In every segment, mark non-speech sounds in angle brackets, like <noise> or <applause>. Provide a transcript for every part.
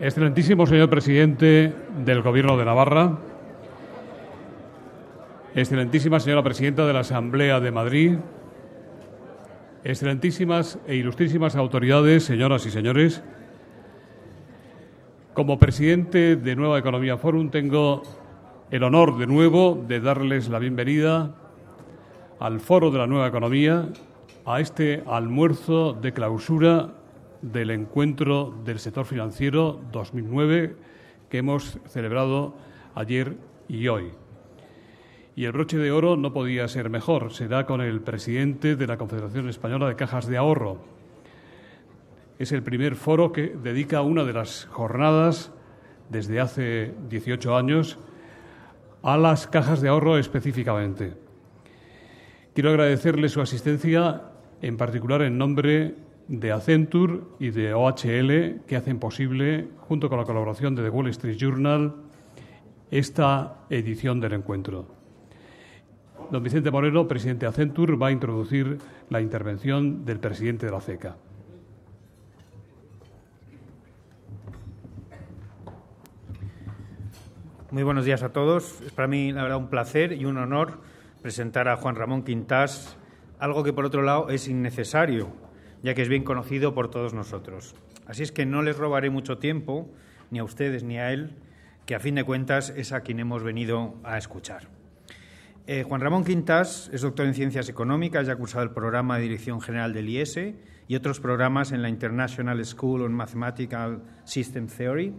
Excelentísimo señor presidente del Gobierno de Navarra, excelentísima señora presidenta de la Asamblea de Madrid, excelentísimas e ilustrísimas autoridades, señoras y señores, como presidente de Nueva Economía Forum tengo el honor de nuevo de darles la bienvenida al Foro de la Nueva Economía, a este almuerzo de clausura del encuentro del sector financiero 2009 que hemos celebrado ayer y hoy. Y el broche de oro no podía ser mejor. Será con el presidente de la Confederación Española de Cajas de Ahorro. Es el primer foro que dedica una de las jornadas desde hace 18 años a las cajas de ahorro específicamente. Quiero agradecerle su asistencia, en particular en nombre de Accenture y de OHL que hacen posible, junto con la colaboración de The Wall Street Journal, esta edición del encuentro. Don Vicente Moreno, presidente de Accenture, va a introducir la intervención del presidente de la CECA. Muy buenos días a todos. Es para mí, la verdad, un placer y un honor presentar a Juan Ramón Quintás, algo que por otro lado es innecesario, ya que es bien conocido por todos nosotros. Así es que no les robaré mucho tiempo, ni a ustedes ni a él, que a fin de cuentas es a quien hemos venido a escuchar. Eh, Juan Ramón Quintas es doctor en Ciencias Económicas y ha cursado el programa de Dirección General del IES e y otros programas en la International School on Mathematical System Theory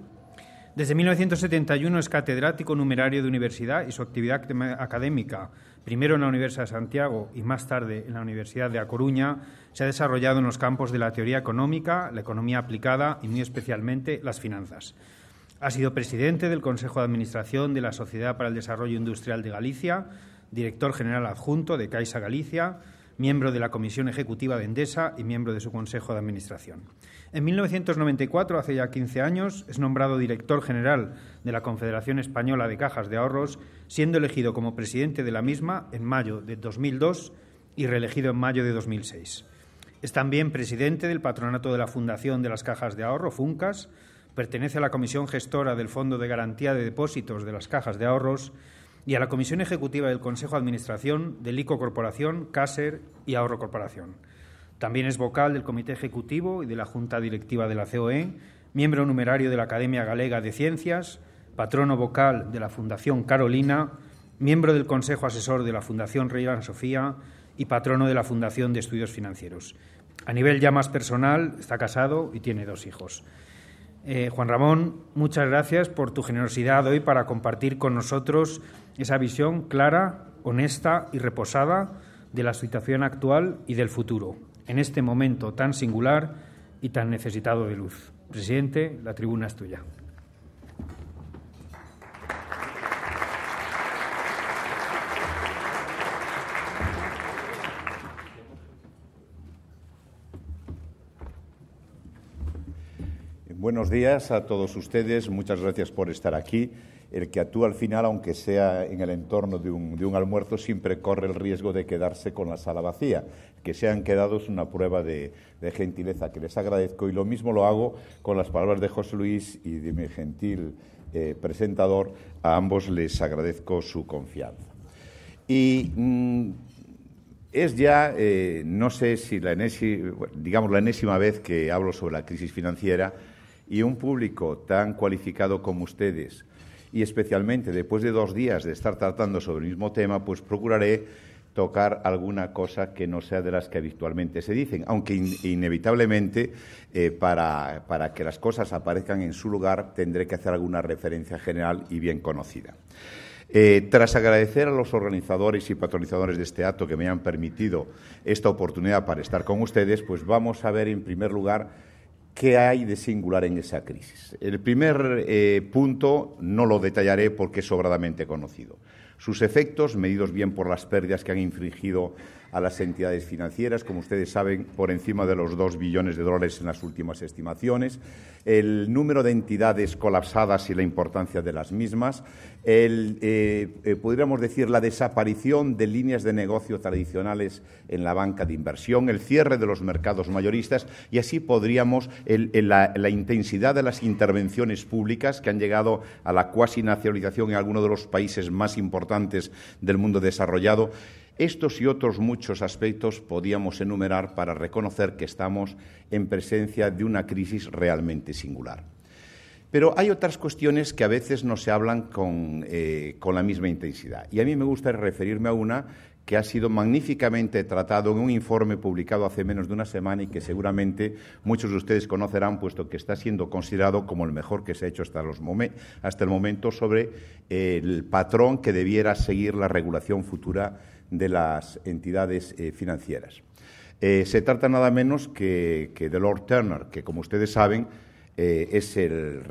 desde 1971 es catedrático numerario de universidad y su actividad académica, primero en la Universidad de Santiago y más tarde en la Universidad de A Coruña, se ha desarrollado en los campos de la teoría económica, la economía aplicada y muy especialmente las finanzas. Ha sido presidente del Consejo de Administración de la Sociedad para el Desarrollo Industrial de Galicia, director general adjunto de Caixa Galicia, miembro de la Comisión Ejecutiva de Endesa y miembro de su Consejo de Administración. En 1994, hace ya 15 años, es nombrado director general de la Confederación Española de Cajas de Ahorros, siendo elegido como presidente de la misma en mayo de 2002 y reelegido en mayo de 2006. Es también presidente del patronato de la Fundación de las Cajas de Ahorro, FUNCAS, pertenece a la comisión gestora del Fondo de Garantía de Depósitos de las Cajas de Ahorros y a la Comisión Ejecutiva del Consejo de Administración del ICO Corporación, CASER y Ahorro Corporación. También es vocal del Comité Ejecutivo y de la Junta Directiva de la COE, miembro numerario de la Academia Galega de Ciencias, patrono vocal de la Fundación Carolina, miembro del Consejo Asesor de la Fundación Reina Sofía y patrono de la Fundación de Estudios Financieros. A nivel ya más personal, está casado y tiene dos hijos. Eh, Juan Ramón, muchas gracias por tu generosidad hoy para compartir con nosotros esa visión clara, honesta y reposada de la situación actual y del futuro, en este momento tan singular y tan necesitado de luz. Presidente, la tribuna es tuya. Buenos días a todos ustedes, muchas gracias por estar aquí. El que actúa al final, aunque sea en el entorno de un, almuerzo, siempre corre el riesgo de quedarse con la sala vacía. Que se han quedado es una prueba de, gentileza que les agradezco y lo mismo lo hago con las palabras de José Luis y de mi gentil eh, presentador. A ambos les agradezco su confianza. Y mm, es ya, eh, no sé si digamos, la enésima vez que hablo sobre la crisis financiera y un público tan cualificado como ustedes, y especialmente después de dos días de estar tratando sobre el mismo tema, pues procuraré tocar alguna cosa que no sea de las que habitualmente se dicen, aunque inevitablemente eh, para, que las cosas aparezcan en su lugar tendré que hacer alguna referencia general y bien conocida. Eh, tras agradecer a los organizadores y patronizadores de este acto que me han permitido esta oportunidad para estar con ustedes, pues vamos a ver en primer lugar ¿Qué hay de singular en esa crisis? El primer eh, punto no lo detallaré porque es sobradamente conocido. Sus efectos, medidos bien por las pérdidas que han infringido a las entidades financieras, como ustedes saben, por encima de los 2 billones de dólares en las últimas estimaciones, el número de entidades colapsadas y la importancia de las mismas, el, eh, eh, podríamos decir la desaparición de líneas de negocio tradicionales en la banca de inversión, el cierre de los mercados mayoristas y así podríamos la, la, intensidad de las intervenciones públicas que han llegado a la cuasi nacionalización en algunos de los países más importantes del mundo desarrollado. Estos y otros muchos aspectos podíamos enumerar para reconocer que estamos en presencia de una crisis realmente singular. Pero hay otras cuestiones que a veces no se hablan eh, con, la misma intensidad. Y a mí me gusta referirme a una que ha sido magníficamente tratado en un informe publicado hace menos de una semana y que seguramente muchos de ustedes conocerán, puesto que está siendo considerado como el mejor que se ha hecho hasta, hasta el momento sobre el patrón que debiera seguir la regulación futura de las entidades eh, financieras. Eh, se trata nada menos que, de Lord Turner, que como ustedes saben eh, es el,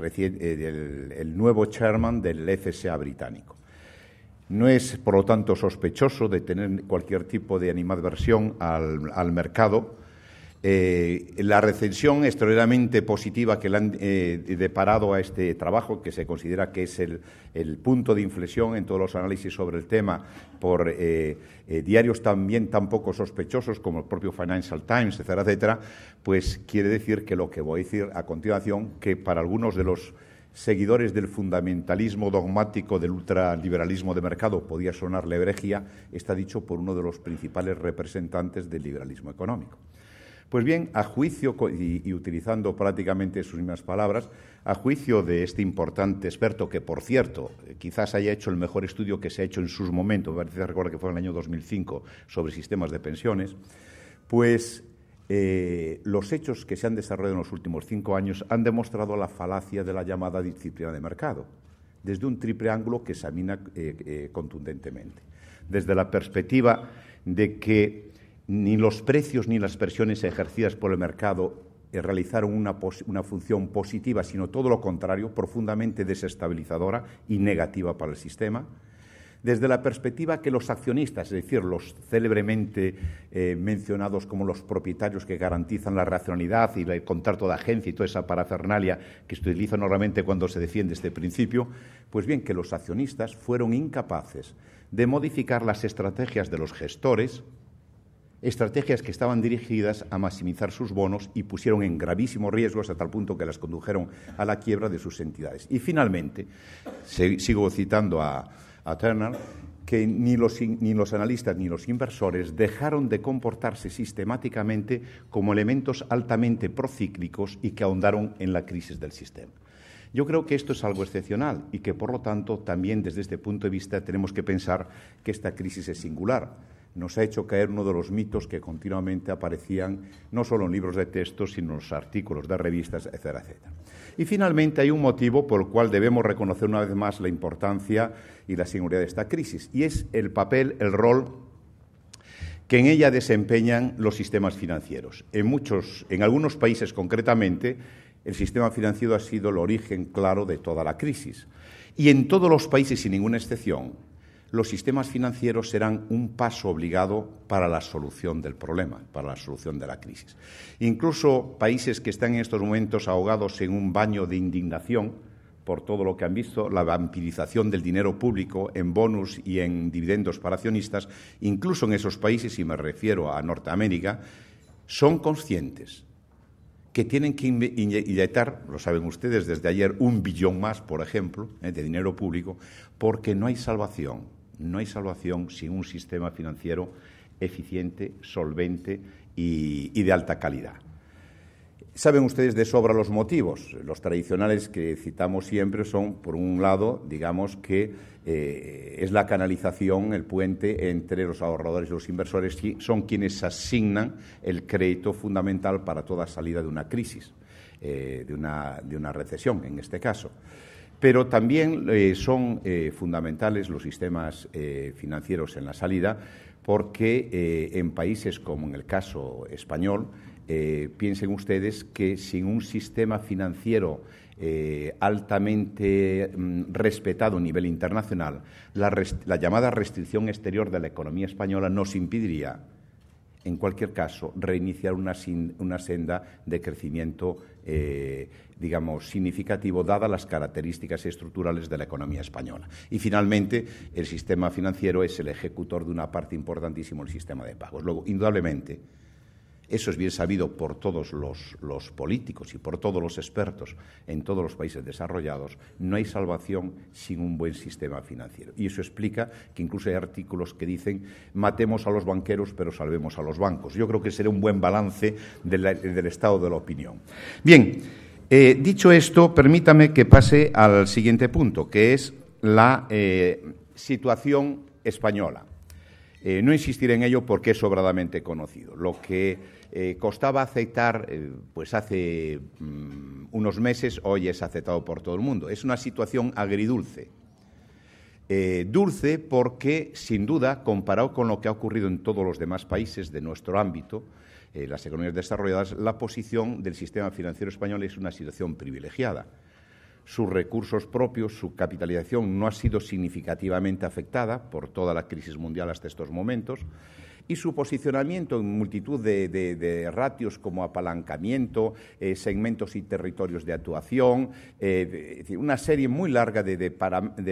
nuevo chairman del FSA británico. No es, por lo tanto, sospechoso de tener cualquier tipo de animadversión al mercado eh, la recensión extraordinariamente positiva que le han eh, deparado a este trabajo, que se considera que es el, punto de inflexión en todos los análisis sobre el tema por eh, diarios también tan poco sospechosos como el propio Financial Times, etcétera, etcétera, pues quiere decir que lo que voy a decir a continuación, que para algunos de los seguidores del fundamentalismo dogmático del ultraliberalismo de mercado podía sonar la herejía, está dicho por uno de los principales representantes del liberalismo económico. Pues bien, a juicio, y, utilizando prácticamente sus mismas palabras, a juicio de este importante experto, que por cierto, eh, quizás haya hecho el mejor estudio que se ha hecho en sus momentos, me parece recordar que fue en el año 2005, sobre sistemas de pensiones, pues eh, los hechos que se han desarrollado en los últimos cinco años han demostrado la falacia de la llamada disciplina de mercado, desde un triple ángulo que examina eh, contundentemente. Desde la perspectiva de que ni los precios ni las presiones ejercidas por el mercado realizaron una, función positiva, sino todo lo contrario, profundamente desestabilizadora y negativa para el sistema. Desde la perspectiva que los accionistas, es decir, los célebremente eh, mencionados como los propietarios que garantizan la racionalidad y el contrato de agencia y toda esa parafernalia que se utiliza normalmente cuando se defiende este principio, pues bien, que los accionistas fueron incapaces de modificar las estrategias de los gestores, estrategias que estaban dirigidas a maximizar sus bonos y pusieron en gravísimos riesgos hasta tal punto que las condujeron a la quiebra de sus entidades. Y finalmente, sigo citando a, Turner, que ni los analistas ni los inversores dejaron de comportarse sistemáticamente como elementos altamente procíclicos y que ahondaron en la crisis del sistema. Yo creo que esto es algo excepcional y que, por lo tanto, también desde este punto de vista tenemos que pensar que esta crisis es singular nos ha hecho caer uno de los mitos que continuamente aparecían no solo en libros de texto, sino en los artículos de revistas, etcétera, etcétera. Y finalmente hay un motivo por el cual debemos reconocer una vez más la importancia y la seguridad de esta crisis, y es el papel, el rol que en ella desempeñan los sistemas financieros. En muchos, en algunos países concretamente, el sistema financiero ha sido el origen claro de toda la crisis. Y en todos los países, sin ninguna excepción, los sistemas financieros serán un paso obligado para la solución del problema, para la solución de la crisis. Incluso países que están en estos momentos ahogados en un baño de indignación por todo lo que han visto, la vampirización del dinero público en bonus y en dividendos para accionistas, incluso en esos países, y me refiero a Norteamérica, son conscientes que tienen que inyectar, lo saben ustedes desde ayer, un billón más, por ejemplo, eh, de dinero público, porque no hay salvación no hay salvación sin un sistema financiero eficiente, solvente y, de alta calidad. Saben ustedes de sobra los motivos. Los tradicionales que citamos siempre son, por un lado, digamos que eh, es la canalización, el puente entre los ahorradores y los inversores, son quienes asignan el crédito fundamental para toda salida de una crisis, eh, de una recesión en este caso. Pero también eh, son eh, fundamentales los sistemas eh, financieros en la salida porque en países como en el caso español, piensen ustedes que sin un sistema financiero altamente mm, respetado a nivel internacional, la, llamada restricción exterior de la economía española nos impediría en cualquier caso, reiniciar una, senda de crecimiento, eh, digamos, significativo, dadas las características estructurales de la economía española. Y finalmente, el sistema financiero es el ejecutor de una parte importantísima del sistema de pagos. Luego, indudablemente, eso es bien sabido por todos los, políticos y por todos los expertos en todos los países desarrollados. No hay salvación sin un buen sistema financiero. Y eso explica que incluso hay artículos que dicen matemos a los banqueros pero salvemos a los bancos. Yo creo que será un buen balance del, estado de la opinión. Bien, eh, dicho esto, permítame que pase al siguiente punto, que es la eh, situación española. Eh, no insistiré en ello porque es sobradamente conocido. Lo que eh, costaba aceptar, eh, pues hace mm, unos meses, hoy es aceptado por todo el mundo. Es una situación agridulce. Eh, dulce porque, sin duda, comparado con lo que ha ocurrido en todos los demás países de nuestro ámbito, las economías desarrolladas, la posición del sistema financiero español es una situación privilegiada. Sus recursos propios, su capitalización no ha sido significativamente afectada por toda la crisis mundial hasta estos momentos y su posicionamiento en multitud de, ratios como apalancamiento, eh, segmentos y territorios de actuación, eh, una serie muy larga de,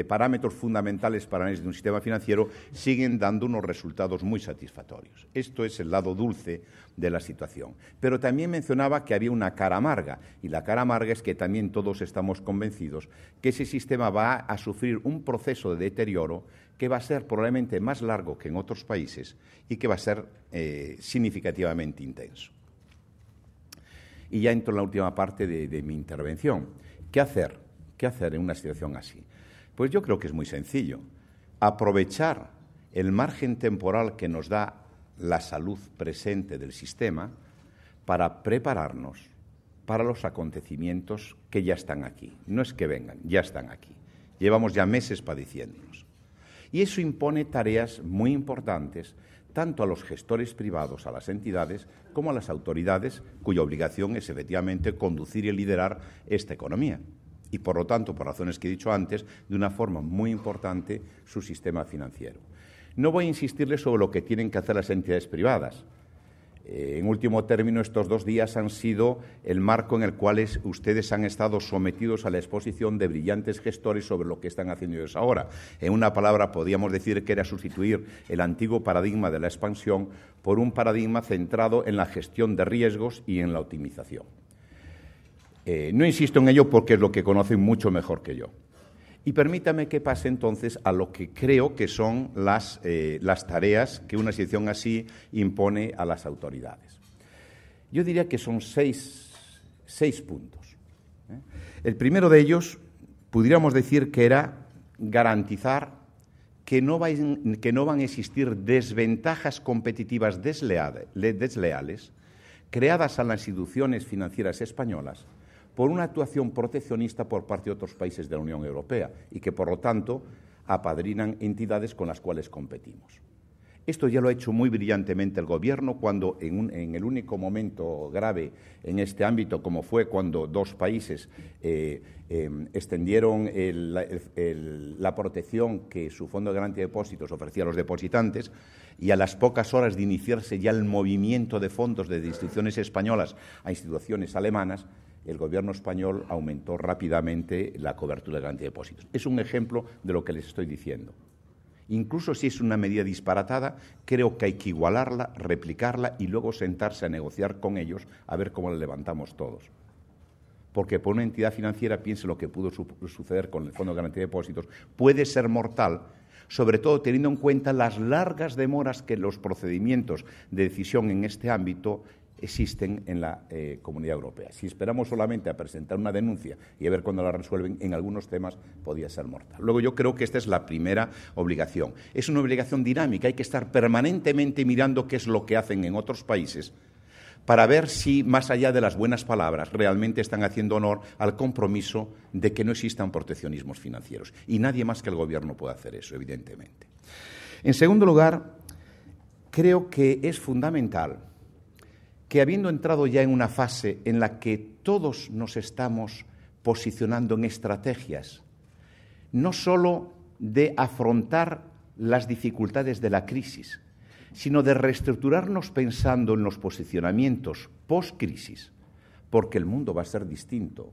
parámetros fundamentales para análisis de un sistema financiero, siguen dando unos resultados muy satisfactorios. Esto es el lado dulce de la situación. Pero también mencionaba que había una cara amarga, y la cara amarga es que también todos estamos convencidos que ese sistema va a sufrir un proceso de deterioro que va a ser probablemente más largo que en otros países y que va a ser eh, significativamente intenso. Y ya entro en la última parte de, mi intervención. ¿Qué hacer? ¿Qué hacer en una situación así? Pues yo creo que es muy sencillo. Aprovechar el margen temporal que nos da la salud presente del sistema para prepararnos para los acontecimientos que ya están aquí. No es que vengan, ya están aquí. Llevamos ya meses padeciéndonos. Y eso impone tareas muy importantes tanto a los gestores privados, a las entidades, como a las autoridades, cuya obligación es efectivamente conducir y liderar esta economía. Y por lo tanto, por razones que he dicho antes, de una forma muy importante su sistema financiero. No voy a insistirles sobre lo que tienen que hacer las entidades privadas eh, en último término, estos dos días han sido el marco en el cual ustedes han estado sometidos a la exposición de brillantes gestores sobre lo que están haciendo ellos ahora. En una palabra, podríamos decir que era sustituir el antiguo paradigma de la expansión por un paradigma centrado en la gestión de riesgos y en la optimización. Eh, no insisto en ello porque es lo que conocen mucho mejor que yo. Y permítame que pase entonces a lo que creo que son las, eh, tareas que una situación así impone a las autoridades. Yo diría que son seis, puntos. ¿eh? El primero de ellos, pudiéramos decir que era garantizar que no, van, a existir desventajas competitivas desleales creadas a las instituciones financieras españolas por una actuación proteccionista por parte de otros países de la Unión Europea y que, por lo tanto, apadrinan entidades con las cuales competimos. Esto ya lo ha hecho muy brillantemente el Gobierno cuando, en, el único momento grave en este ámbito, como fue cuando dos países eh, em, extendieron la protección que su Fondo de Garantía de Depósitos ofrecía a los depositantes, y a las pocas horas de iniciarse ya el movimiento de fondos de instituciones españolas a instituciones alemanas, el gobierno español aumentó rápidamente la cobertura de garantía de depósitos. Es un ejemplo de lo que les estoy diciendo. Incluso si es una medida disparatada, creo que hay que igualarla, replicarla y luego sentarse a negociar con ellos a ver cómo la levantamos todos. Porque por una entidad financiera, piense lo que pudo suceder con el Fondo de Garantía de Depósitos, puede ser mortal, sobre todo teniendo en cuenta las largas demoras que los procedimientos de decisión en este ámbito existen en la eh, Comunidad Europea. Si esperamos solamente a presentar una denuncia y a ver cuándo la resuelven, en algunos temas podría ser mortal. Luego yo creo que esta es la primera obligación. Es una obligación dinámica, hay que estar permanentemente mirando qué es lo que hacen en otros países para ver si, más allá de las buenas palabras, realmente están haciendo honor al compromiso de que no existan proteccionismos financieros. Y nadie más que el Gobierno puede hacer eso, evidentemente. En segundo lugar, creo que es fundamental que habiendo entrado ya en una fase en la que todos nos estamos posicionando en estrategias, no sólo de afrontar las dificultades de la crisis, sino de reestructurarnos pensando en los posicionamientos post-crisis, porque el mundo va a ser distinto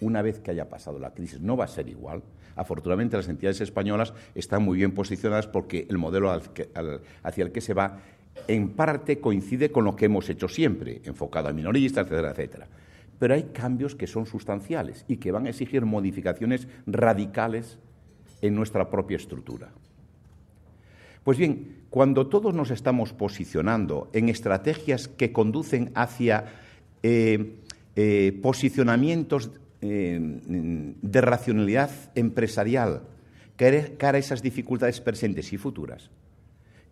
una vez que haya pasado la crisis, no va a ser igual. Afortunadamente las entidades españolas están muy bien posicionadas porque el modelo hacia el que se va en parte coincide con lo que hemos hecho siempre, enfocado a minoristas, etcétera, etcétera. Pero hay cambios que son sustanciales y que van a exigir modificaciones radicales en nuestra propia estructura. Pues bien, cuando todos nos estamos posicionando en estrategias que conducen hacia eh, eh, posicionamientos eh, de racionalidad empresarial cara a esas dificultades presentes y futuras,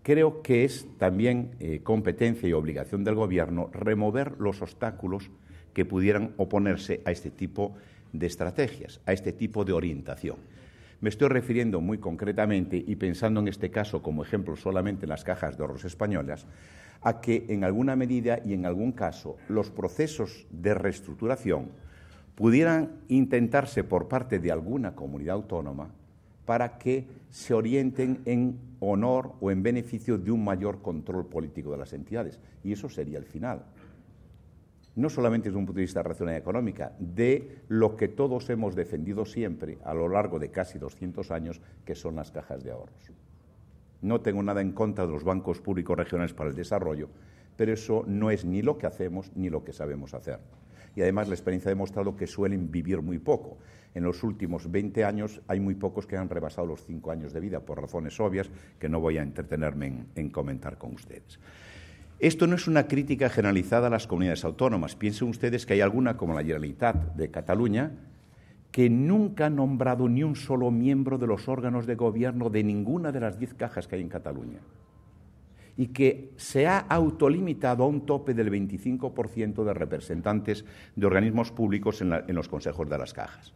creo que es también eh, competencia y obligación del Gobierno remover los obstáculos que pudieran oponerse a este tipo de estrategias, a este tipo de orientación. Me estoy refiriendo muy concretamente, y pensando en este caso como ejemplo solamente en las cajas de ahorros españolas, a que en alguna medida y en algún caso los procesos de reestructuración pudieran intentarse por parte de alguna comunidad autónoma para que se orienten en honor o en beneficio de un mayor control político de las entidades. Y eso sería el final. No solamente desde un punto de vista racional y económica, de lo que todos hemos defendido siempre a lo largo de casi 200 años, que son las cajas de ahorros. No tengo nada en contra de los bancos públicos regionales para el desarrollo, pero eso no es ni lo que hacemos ni lo que sabemos hacer. Y además la experiencia ha demostrado que suelen vivir muy poco en los últimos 20 años hay muy pocos que han rebasado los cinco años de vida por razones obvias que no voy a entretenerme en, comentar con ustedes. Esto no es una crítica generalizada a las comunidades autónomas. Piensen ustedes que hay alguna, como la Generalitat de Cataluña, que nunca ha nombrado ni un solo miembro de los órganos de gobierno de ninguna de las diez cajas que hay en Cataluña y que se ha autolimitado a un tope del 25% de representantes de organismos públicos en los consejos de las cajas.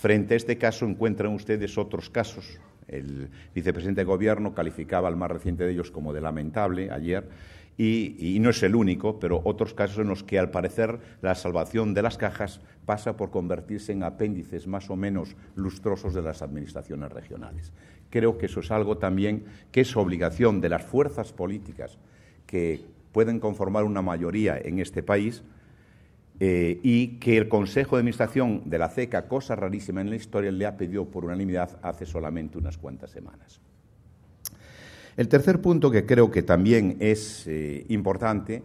Frente a este caso encuentran ustedes otros casos. El vicepresidente de Gobierno calificaba al más reciente de ellos como de lamentable ayer. Y, y, no es el único, pero otros casos en los que al parecer la salvación de las cajas pasa por convertirse en apéndices más o menos lustrosos de las administraciones regionales. Creo que eso es algo también que es obligación de las fuerzas políticas que pueden conformar una mayoría en este país eh, y que el Consejo de Administración de la CECA, cosa rarísima en la historia, le ha pedido por unanimidad hace solamente unas cuantas semanas. El tercer punto que creo que también es eh, importante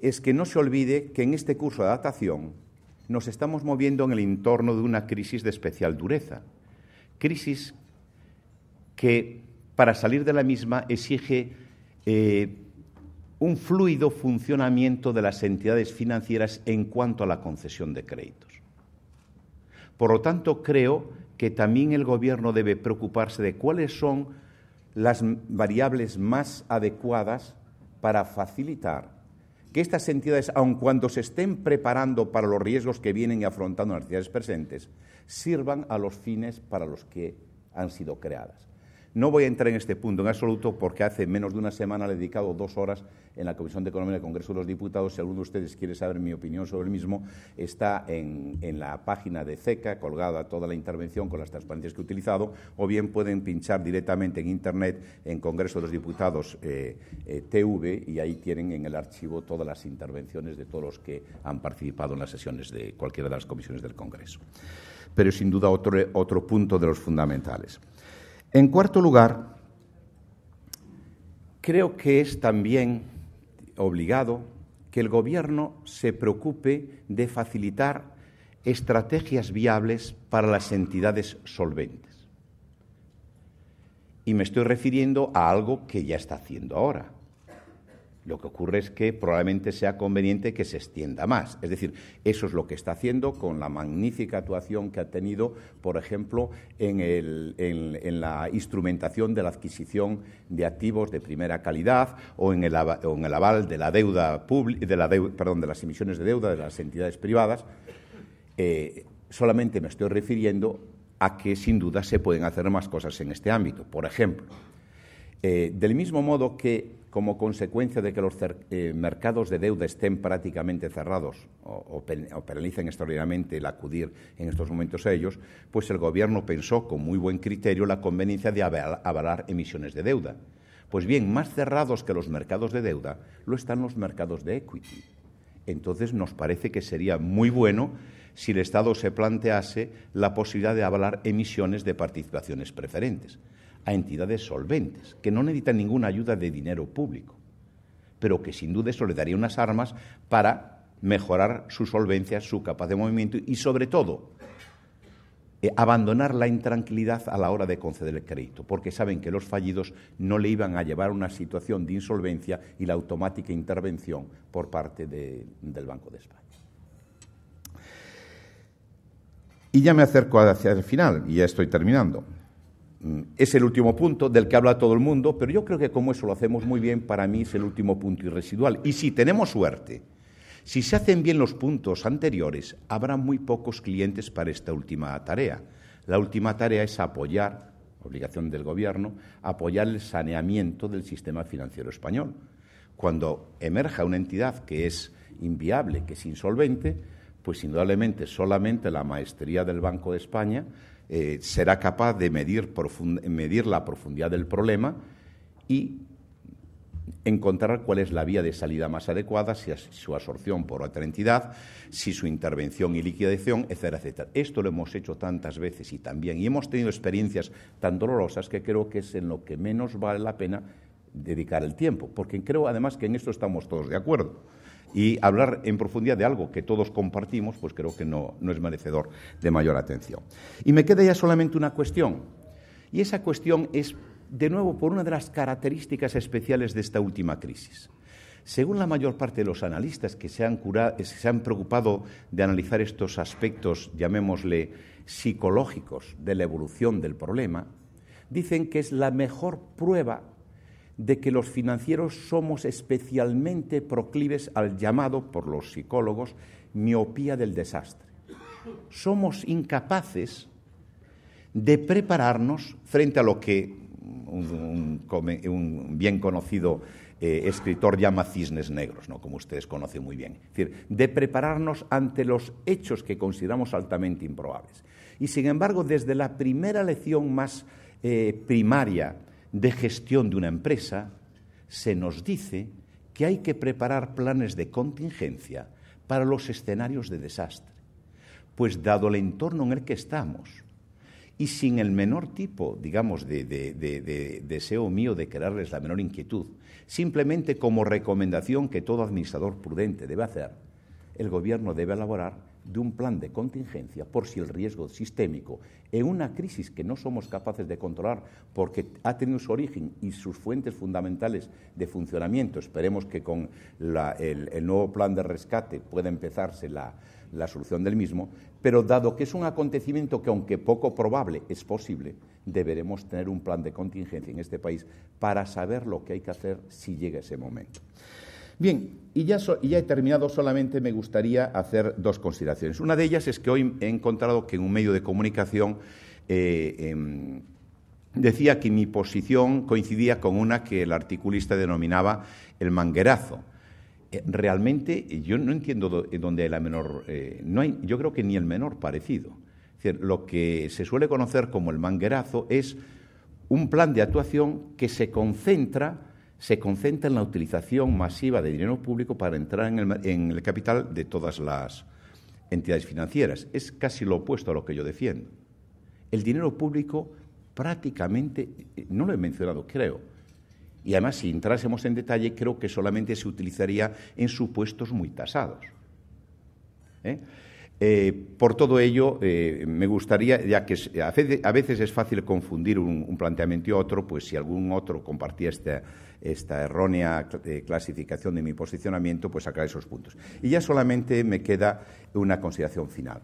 es que no se olvide que en este curso de adaptación nos estamos moviendo en el entorno de una crisis de especial dureza, crisis que para salir de la misma exige eh, un fluido funcionamiento de las entidades financieras en cuanto a la concesión de créditos. Por lo tanto, creo que también el Gobierno debe preocuparse de cuáles son las variables más adecuadas para facilitar que estas entidades, aun cuando se estén preparando para los riesgos que vienen y afrontando las entidades presentes, sirvan a los fines para los que han sido creadas. No voy a entrar en este punto en absoluto porque hace menos de una semana le he dedicado dos horas en la Comisión de Economía del Congreso de los Diputados. Si alguno de ustedes quiere saber mi opinión sobre el mismo, está en, la página de CECA, colgada toda la intervención con las transparencias que he utilizado, o bien pueden pinchar directamente en Internet en Congreso de los Diputados eh, eh, TV y ahí tienen en el archivo todas las intervenciones de todos los que han participado en las sesiones de cualquiera de las comisiones del Congreso. Pero sin duda otro punto de los fundamentales. En cuarto lugar, creo que es también obligado que el Gobierno se preocupe de facilitar estrategias viables para las entidades solventes. Y me estoy refiriendo a algo que ya está haciendo ahora, lo que ocurre es que probablemente sea conveniente que se extienda más. Es decir, eso es lo que está haciendo con la magnífica actuación que ha tenido, por ejemplo, en, la instrumentación de la adquisición de activos de primera calidad o en el, aval de la deuda de las emisiones de deuda de las entidades privadas. Eh, solamente me estoy refiriendo a que sin duda se pueden hacer más cosas en este ámbito. Por ejemplo, eh, del mismo modo que como consecuencia de que los eh, mercados de deuda estén prácticamente cerrados o, penalicen extraordinariamente el acudir en estos momentos a ellos, pues el Gobierno pensó con muy buen criterio la conveniencia de avalar emisiones de deuda. Pues bien, más cerrados que los mercados de deuda lo están los mercados de equity. Entonces nos parece que sería muy bueno si el Estado se plantease la posibilidad de avalar emisiones de participaciones preferentes a entidades solventes, que no necesitan ninguna ayuda de dinero público, pero que sin duda eso le daría unas armas para mejorar su solvencia, su capacidad de movimiento y, sobre todo, eh, abandonar la intranquilidad a la hora de conceder el crédito, porque saben que los fallidos no le iban a llevar a una situación de insolvencia y la automática intervención por parte del Banco de España. Y ya me acerco hacia el final, y ya estoy terminando. Mm, es el último punto del que habla todo el mundo, pero yo creo que como eso lo hacemos muy bien, para mí es el último punto irresidual. Y si tenemos suerte, si se hacen bien los puntos anteriores, habrá muy pocos clientes para esta última tarea. La última tarea es apoyar, obligación del Gobierno, apoyar el saneamiento del sistema financiero español. Cuando emerja una entidad que es inviable, que es insolvente, pues indudablemente solamente la maestría del Banco de España eh, será capaz de medir, medir la profundidad del problema y encontrar cuál es la vía de salida más adecuada, si su absorción por otra entidad, si su intervención y liquidación, etcétera, etcétera. Esto lo hemos hecho tantas veces y también, y hemos tenido experiencias tan dolorosas que creo que es en lo que menos vale la pena dedicar el tiempo, porque creo además que en esto estamos todos de acuerdo y hablar en profundidad de algo que todos compartimos, pues creo que no, es merecedor de mayor atención. Y me queda ya solamente una cuestión, y esa cuestión es, de nuevo, por una de las características especiales de esta última crisis. Según la mayor parte de los analistas que se han, curado, eh, se han preocupado de analizar estos aspectos, llamémosle psicológicos, de la evolución del problema, dicen que es la mejor prueba de que los financieros somos especialmente proclives al llamado por los psicólogos miopía del desastre. Somos incapaces de prepararnos frente a lo que un, bien conocido eh, escritor llama cisnes negros, ¿no? como ustedes conocen muy bien. Es decir, de prepararnos ante los hechos que consideramos altamente improbables. Y sin embargo, desde la primera lección más eh, primaria de gestión de una empresa, se nos dice que hay que preparar planes de contingencia para los escenarios de desastre, pues dado el entorno en el que estamos y sin el menor tipo, digamos, de, deseo mío de crearles la menor inquietud, simplemente como recomendación que todo administrador prudente debe hacer, el Gobierno debe elaborar de un plan de contingencia por si el riesgo sistémico en una crisis que no somos capaces de controlar porque ha tenido su origen y sus fuentes fundamentales de funcionamiento. Esperemos que con el, nuevo plan de rescate pueda empezarse la, la solución del mismo, pero dado que es un acontecimiento que aunque poco probable es posible, deberemos tener un plan de contingencia en este país para saber lo que hay que hacer si llega ese momento. Bien, y ya, he terminado, solamente me gustaría hacer dos consideraciones. Una de ellas es que hoy he encontrado que en un medio de comunicación eh, em, decía que mi posición coincidía con una que el articulista denominaba el manguerazo. Eh, realmente eh, yo no entiendo dónde hay la menor, no yo creo que ni el menor parecido. Es decir, lo que se suele conocer como el manguerazo es un plan de actuación que se concentra se concentra en la utilización masiva de dinero público para entrar en el, capital de todas las entidades financieras. Es casi lo opuesto a lo que yo defiendo. El dinero público prácticamente, eh, no lo he mencionado, creo, y además, si entrásemos en detalle, creo que solamente se utilizaría en supuestos muy tasados. ¿Eh? Eh, por todo ello, eh, me gustaría, ya que a veces es fácil confundir un, planteamiento y otro, pues si algún otro compartía esta, errónea eh, clasificación de mi posicionamiento, pues sacar esos puntos. Y ya solamente me queda una consideración final.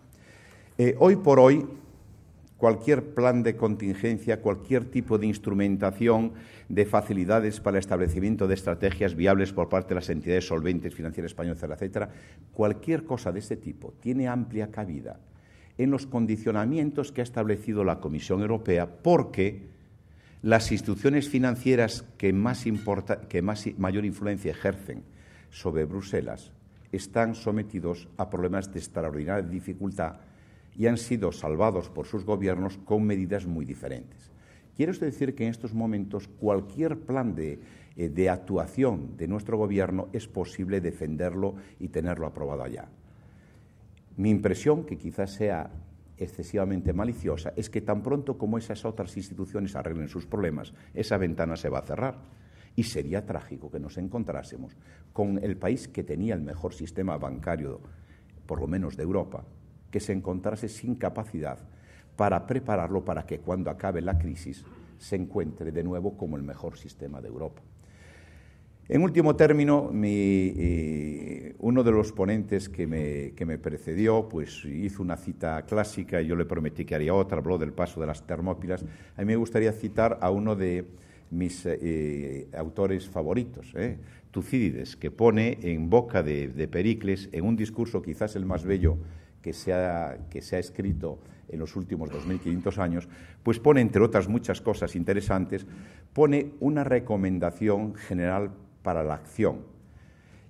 hoy por hoy, cualquier plan de contingencia, cualquier tipo de instrumentación de facilidades para el establecimiento de estrategias viables por parte de las entidades solventes financieras españolas, etcétera, cualquier cosa de este tipo tiene amplia cabida en los condicionamientos que ha establecido la Comisión Europea porque las instituciones financieras que, más que más, mayor influencia ejercen sobre Bruselas están sometidos a problemas de extraordinaria dificultad y han sido salvados por sus gobiernos con medidas muy diferentes. Quiero decir que en estos momentos cualquier plan de, eh, de actuación de nuestro gobierno es posible defenderlo y tenerlo aprobado allá. Mi impresión, que quizás sea excesivamente maliciosa, es que tan pronto como esas otras instituciones arreglen sus problemas, esa ventana se va a cerrar. Y sería trágico que nos encontrásemos con el país que tenía el mejor sistema bancario, por lo menos de Europa, que se encontrase sin capacidad para prepararlo para que cuando acabe la crisis se encuentre de nuevo como el mejor sistema de Europa. En último término, eh, uno de los ponentes que me, precedió pues, hizo una cita clásica y yo le prometí que haría otra, habló del paso de las termópilas. A mí me gustaría citar a uno de mis eh, autores favoritos, ¿eh? Tucídides, que pone en boca de Pericles, en un discurso quizás el más bello que se ha, que se ha escrito en los últimos 2.500 años, pues pone, entre otras muchas cosas interesantes, pone una recomendación general para la acción.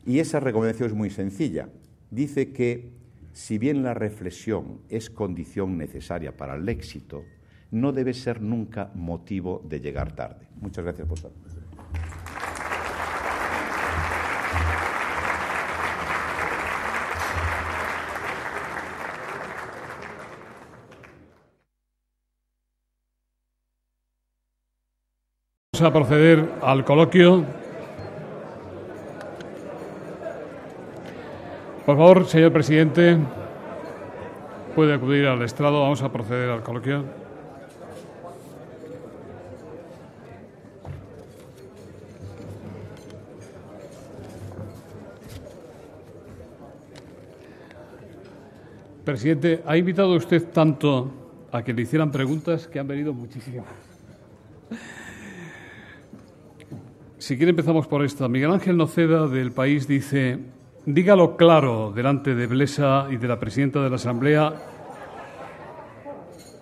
Y esa recomendación es muy sencilla. Dice que si bien la reflexión es condición necesaria para el éxito, no debe ser nunca motivo de llegar tarde. Muchas gracias por a proceder al coloquio. Por favor, señor presidente, puede acudir al estrado. Vamos a proceder al coloquio. Presidente, ha invitado usted tanto a que le hicieran preguntas que han venido muchísimas. Si quiere empezamos por esta. Miguel Ángel Noceda del País dice, dígalo claro delante de Blesa y de la presidenta de la Asamblea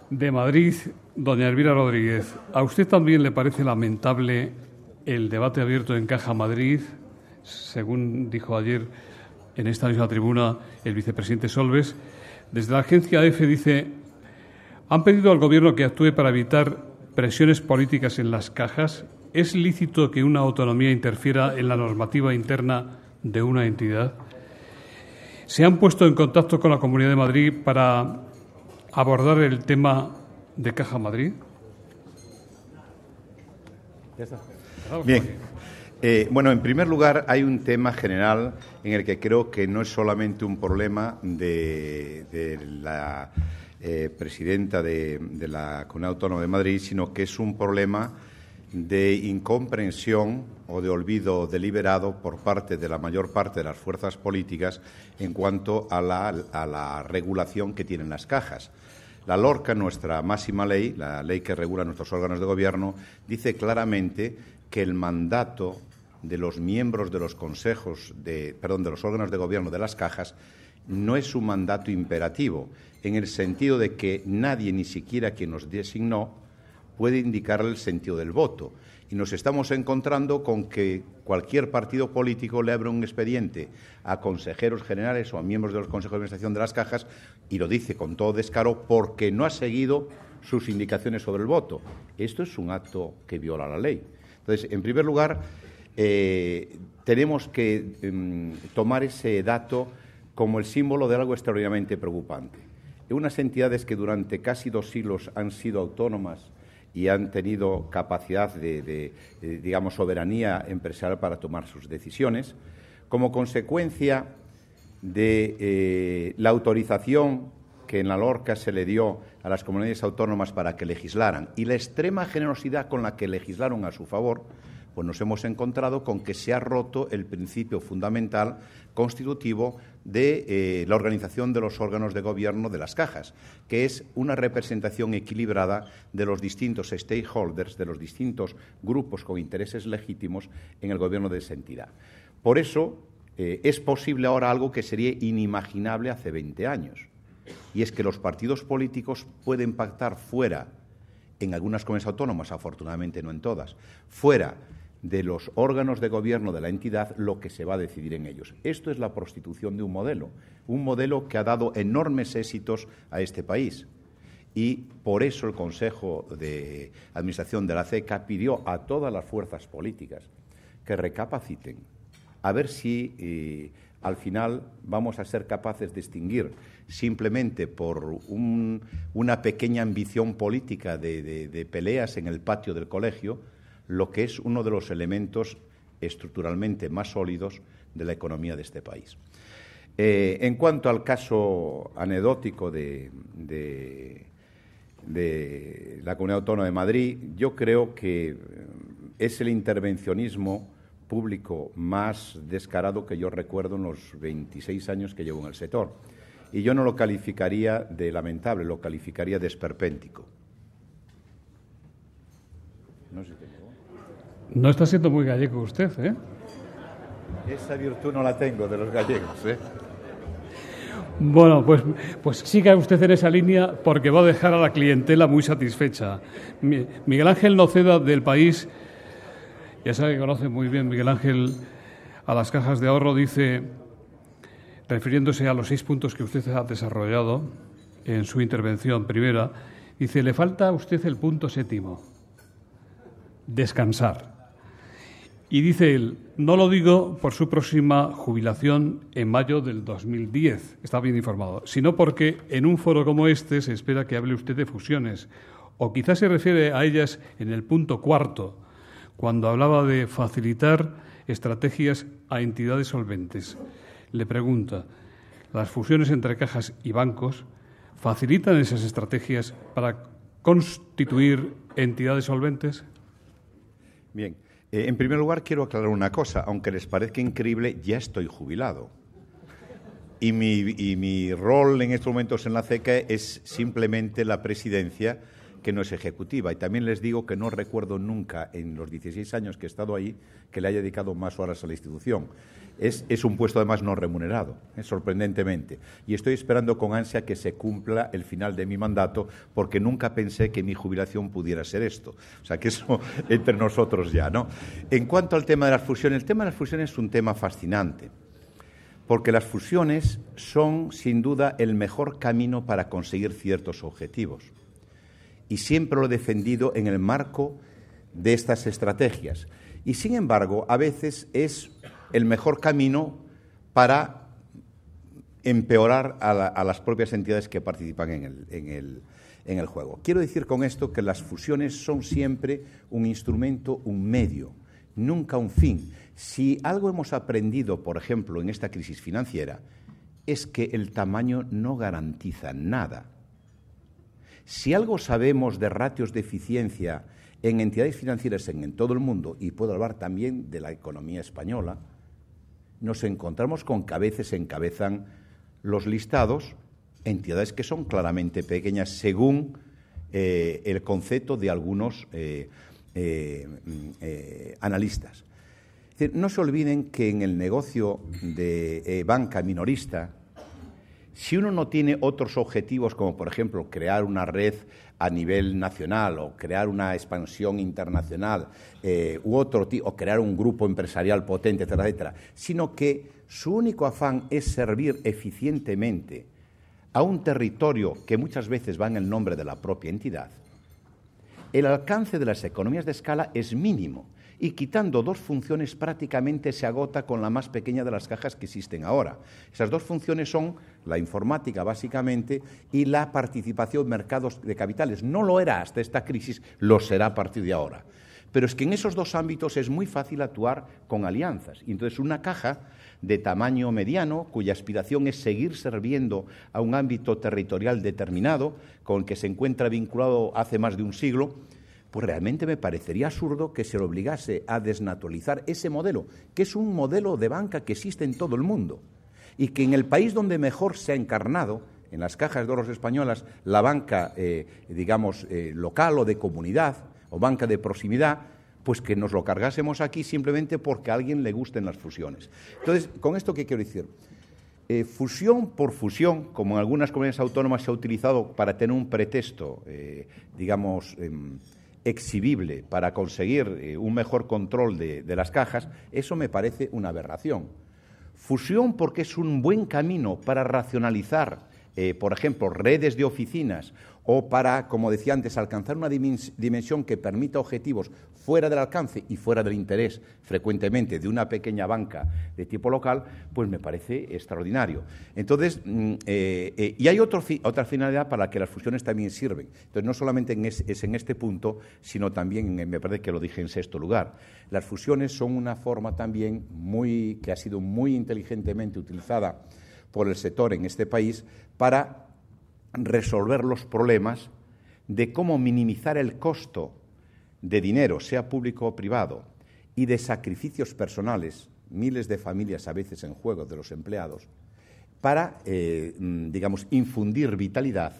de Madrid, doña Elvira Rodríguez. ¿A usted también le parece lamentable el debate abierto en Caja Madrid? Según dijo ayer en esta misma tribuna el vicepresidente Solves, desde la agencia EFE dice, han pedido al Gobierno que actúe para evitar presiones políticas en las cajas ¿Es lícito que una autonomía interfiera en la normativa interna de una entidad? Se han puesto en contacto con la Comunidad de Madrid para abordar el tema de Caja Madrid. Bien. Eh, bueno, en primer lugar, hay un tema general en el que creo que no es solamente un problema de, la eh, presidenta de, de la Comunidad Autónoma de Madrid, sino que es un problema de incomprensión o de olvido deliberado por parte de la mayor parte de las fuerzas políticas en cuanto a la, regulación que tienen las cajas. La LORCA, nuestra máxima ley, la ley que regula nuestros órganos de gobierno, dice claramente que el mandato de los miembros de los consejos de, perdón, de los órganos de gobierno de las cajas no es un mandato imperativo, en el sentido de que nadie, ni siquiera quien nos designó, puede indicar el sentido del voto. Y nos estamos encontrando con que cualquier partido político le abre un expediente a consejeros generales o a miembros de los consejos de administración de las cajas y lo dice con todo descaro porque no ha seguido sus indicaciones sobre el voto. Esto es un acto que viola la ley. Entonces, en primer lugar, eh, tenemos que em, tomar ese dato como el símbolo de algo extraordinariamente preocupante. Unas entidades que durante casi dos siglos han sido autónomas y han tenido capacidad de, eh, digamos, soberanía empresarial para tomar sus decisiones, como consecuencia de eh, la autorización que en la Lorca se le dio a las comunidades autónomas para que legislaran y la extrema generosidad con la que legislaron a su favor, pues nos hemos encontrado con que se ha roto el principio fundamental constitutivo de eh, la organización de los órganos de gobierno de las cajas, que es una representación equilibrada de los distintos stakeholders, de los distintos grupos con intereses legítimos en el gobierno de esa entidad. Por eso eh, es posible ahora algo que sería inimaginable hace 20 años, y es que los partidos políticos pueden pactar fuera, en algunas comunidades autónomas, afortunadamente no en todas, fuera de los órganos de gobierno de la entidad lo que se va a decidir en ellos. Esto es la prostitución de un modelo, un modelo que ha dado enormes éxitos a este país. Y por eso el Consejo de Administración de la CECA pidió a todas las fuerzas políticas que recapaciten, a ver si eh, al final vamos a ser capaces de extinguir simplemente por una pequeña ambición política de peleas en el patio del colegio lo que es uno de los elementos estructuralmente más sólidos de la economía de este país. Eh, en cuanto al caso anecdótico de, la Comunidad Autónoma de Madrid, yo creo que eh, es el intervencionismo público más descarado que yo recuerdo en los 26 años que llevo en el sector. Y yo no lo calificaría de lamentable, lo calificaría de esperpéntico. No está siendo muy gallego usted, ¿eh? Esa virtud no la tengo de los gallegos, ¿eh? Bueno, pues, pues siga usted en esa línea porque va a dejar a la clientela muy satisfecha. Miguel Ángel Noceda del país, ya sabe que conoce muy bien Miguel Ángel a las cajas de ahorro, dice, refiriéndose a los seis puntos que usted ha desarrollado en su intervención primera, dice, le falta a usted el punto séptimo, descansar. Y dice él, no lo digo por su próxima jubilación en mayo del 2010, está bien informado, sino porque en un foro como este se espera que hable usted de fusiones, o quizás se refiere a ellas en el punto cuarto, cuando hablaba de facilitar estrategias a entidades solventes. Le pregunta, ¿las fusiones entre cajas y bancos facilitan esas estrategias para constituir entidades solventes? Bien, eh, en primer lugar, quiero aclarar una cosa. Aunque les parezca increíble, ya estoy jubilado. Y mi, rol en estos momentos en la CECA es simplemente la presidencia, que no es ejecutiva. Y también les digo que no recuerdo nunca en los 16 años que he estado ahí que le haya dedicado más horas a la institución es, un puesto además no remunerado, ¿eh? sorprendentemente. Y estoy esperando con ansia que se cumpla el final de mi mandato, porque nunca pensé que mi jubilación pudiera ser esto. O sea, que eso <laughs> entre nosotros ya, ¿no? En cuanto al tema de las fusiones, el tema de las fusiones es un tema fascinante, porque las fusiones son, sin duda, el mejor camino para conseguir ciertos objetivos. Y siempre lo he defendido en el marco de estas estrategias. Y sin embargo, a veces es el mejor camino para empeorar a, las propias entidades que participan en el, juego. Quiero decir con esto que las fusiones son siempre un instrumento, un medio, nunca un fin. Si algo hemos aprendido, por ejemplo, en esta crisis financiera, es que el tamaño no garantiza nada. Si algo sabemos de ratios de eficiencia en entidades financieras en todo el mundo, y puedo hablar también de la economía española, nos encontramos con que a veces encabezan los listados entidades que son claramente pequeñas según eh, el concepto de algunos eh, eh, mm, analistas. no se olviden que en el negocio de banca minorista, si uno no tiene otros objetivos, como por ejemplo crear una red a nivel nacional o crear una expansión internacional eh, u otro o crear un grupo empresarial potente, etcétera, etcétera, sino que su único afán es servir eficientemente a un territorio que muchas veces va en el nombre de la propia entidad, el alcance de las economías de escala es mínimo y quitando dos funciones prácticamente se agota con la más pequeña de las cajas que existen ahora. Esas dos funciones son la informática básicamente y la participación en mercados de capitales. No lo era hasta esta crisis, lo será a partir de ahora. Pero es que en esos dos ámbitos es muy fácil actuar con alianzas. Y entonces una caja de tamaño mediano, cuya aspiración es seguir sirviendo a un ámbito territorial determinado, con el que se encuentra vinculado hace más de un siglo, pues realmente me parecería absurdo que se lo obligase a desnaturalizar ese modelo, que es un modelo de banca que existe en todo el mundo y que en el país donde mejor se ha encarnado, en las cajas de oros españolas, la banca, eh, digamos, eh, local o de comunidad o banca de proximidad, pues que nos lo cargásemos aquí simplemente porque a alguien le gusten las fusiones. Entonces, ¿con esto qué quiero decir? Eh, fusión por fusión, como en algunas comunidades autónomas se ha utilizado para tener un pretexto, digamos, em, exhibible para conseguir eh, un mejor control de, las cajas, eso me parece una aberración. Fusión porque es un buen camino para racionalizar eh, por ejemplo, redes de oficinas o para, como decía antes, alcanzar una dimensión que permita objetivos fuera del alcance y fuera del interés frecuentemente de una pequeña banca de tipo local, pues me parece extraordinario. Entonces, mm, eh, eh, y hay otra finalidad para que las fusiones también sirven. Entonces, no solamente es, en este punto, sino también, eh, me parece que lo dije en sexto lugar, las fusiones son una forma también que ha sido muy inteligentemente utilizada por el sector en este país para resolver los problemas de cómo minimizar el costo de dinero, sea público o privado, y de sacrificios personales, miles de familias a veces en juego de los empleados, para, eh, mm, digamos, infundir vitalidad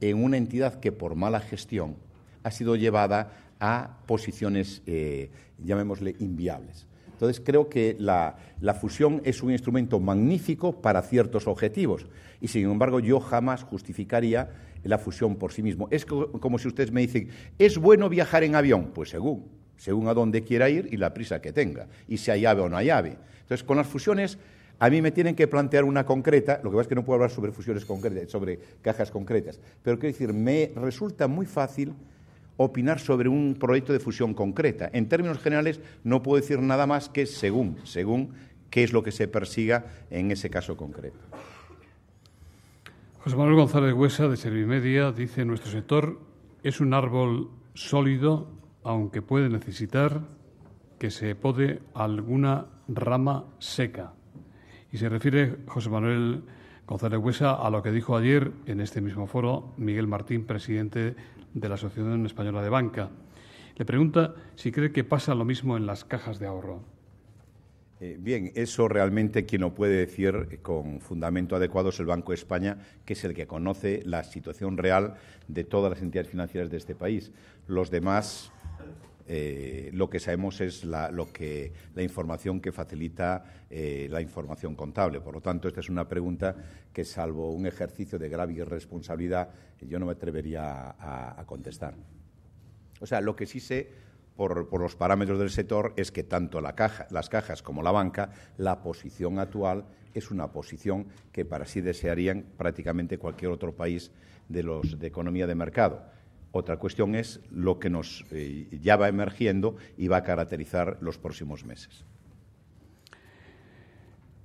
en una entidad que por mala gestión ha sido llevada a posiciones, eh, llamémosle, inviables. Entonces creo que la, fusión es un instrumento magnífico para ciertos objetivos y sin embargo yo jamás justificaría la fusión por sí mismo. Es como si ustedes me dicen, ¿es bueno viajar en avión? Pues según, según a dónde quiera ir y la prisa que tenga, y si hay llave o no hay llave. Entonces con las fusiones a mí me tienen que plantear una concreta, lo que pasa es que no puedo hablar sobre fusiones concretas, sobre cajas concretas, pero quiero decir, me resulta muy fácil opinar sobre un proyecto de fusión concreta. En términos generales, no puedo decir nada más que según, según qué es lo que se persiga en ese caso concreto. José Manuel González Huesa, de Servimedia, dice, nuestro sector es un árbol sólido, aunque puede necesitar que se pode alguna rama seca. Y se refiere José Manuel González Huesa a lo que dijo ayer en este mismo foro Miguel Martín, presidente de la Asociación Española de Banca. Le pregunta si cree que pasa lo mismo en las cajas de ahorro. Eh, bien, eso realmente quien lo puede decir eh, con fundamento adecuado es el Banco de España, que es el que conoce la situación real de todas las entidades financieras de este país. Los demás eh, lo que sabemos es la, lo que, información que facilita eh, la información contable. Por lo tanto, esta es una pregunta que, salvo un ejercicio de grave irresponsabilidad, yo no me atrevería a, contestar. O sea, lo que sí sé por, los parámetros del sector es que tanto las cajas como la banca, la posición actual es una posición que para sí desearían prácticamente cualquier otro país de economía de mercado otra cuestión es lo que nos eh, ya va emergiendo y va a caracterizar los próximos meses.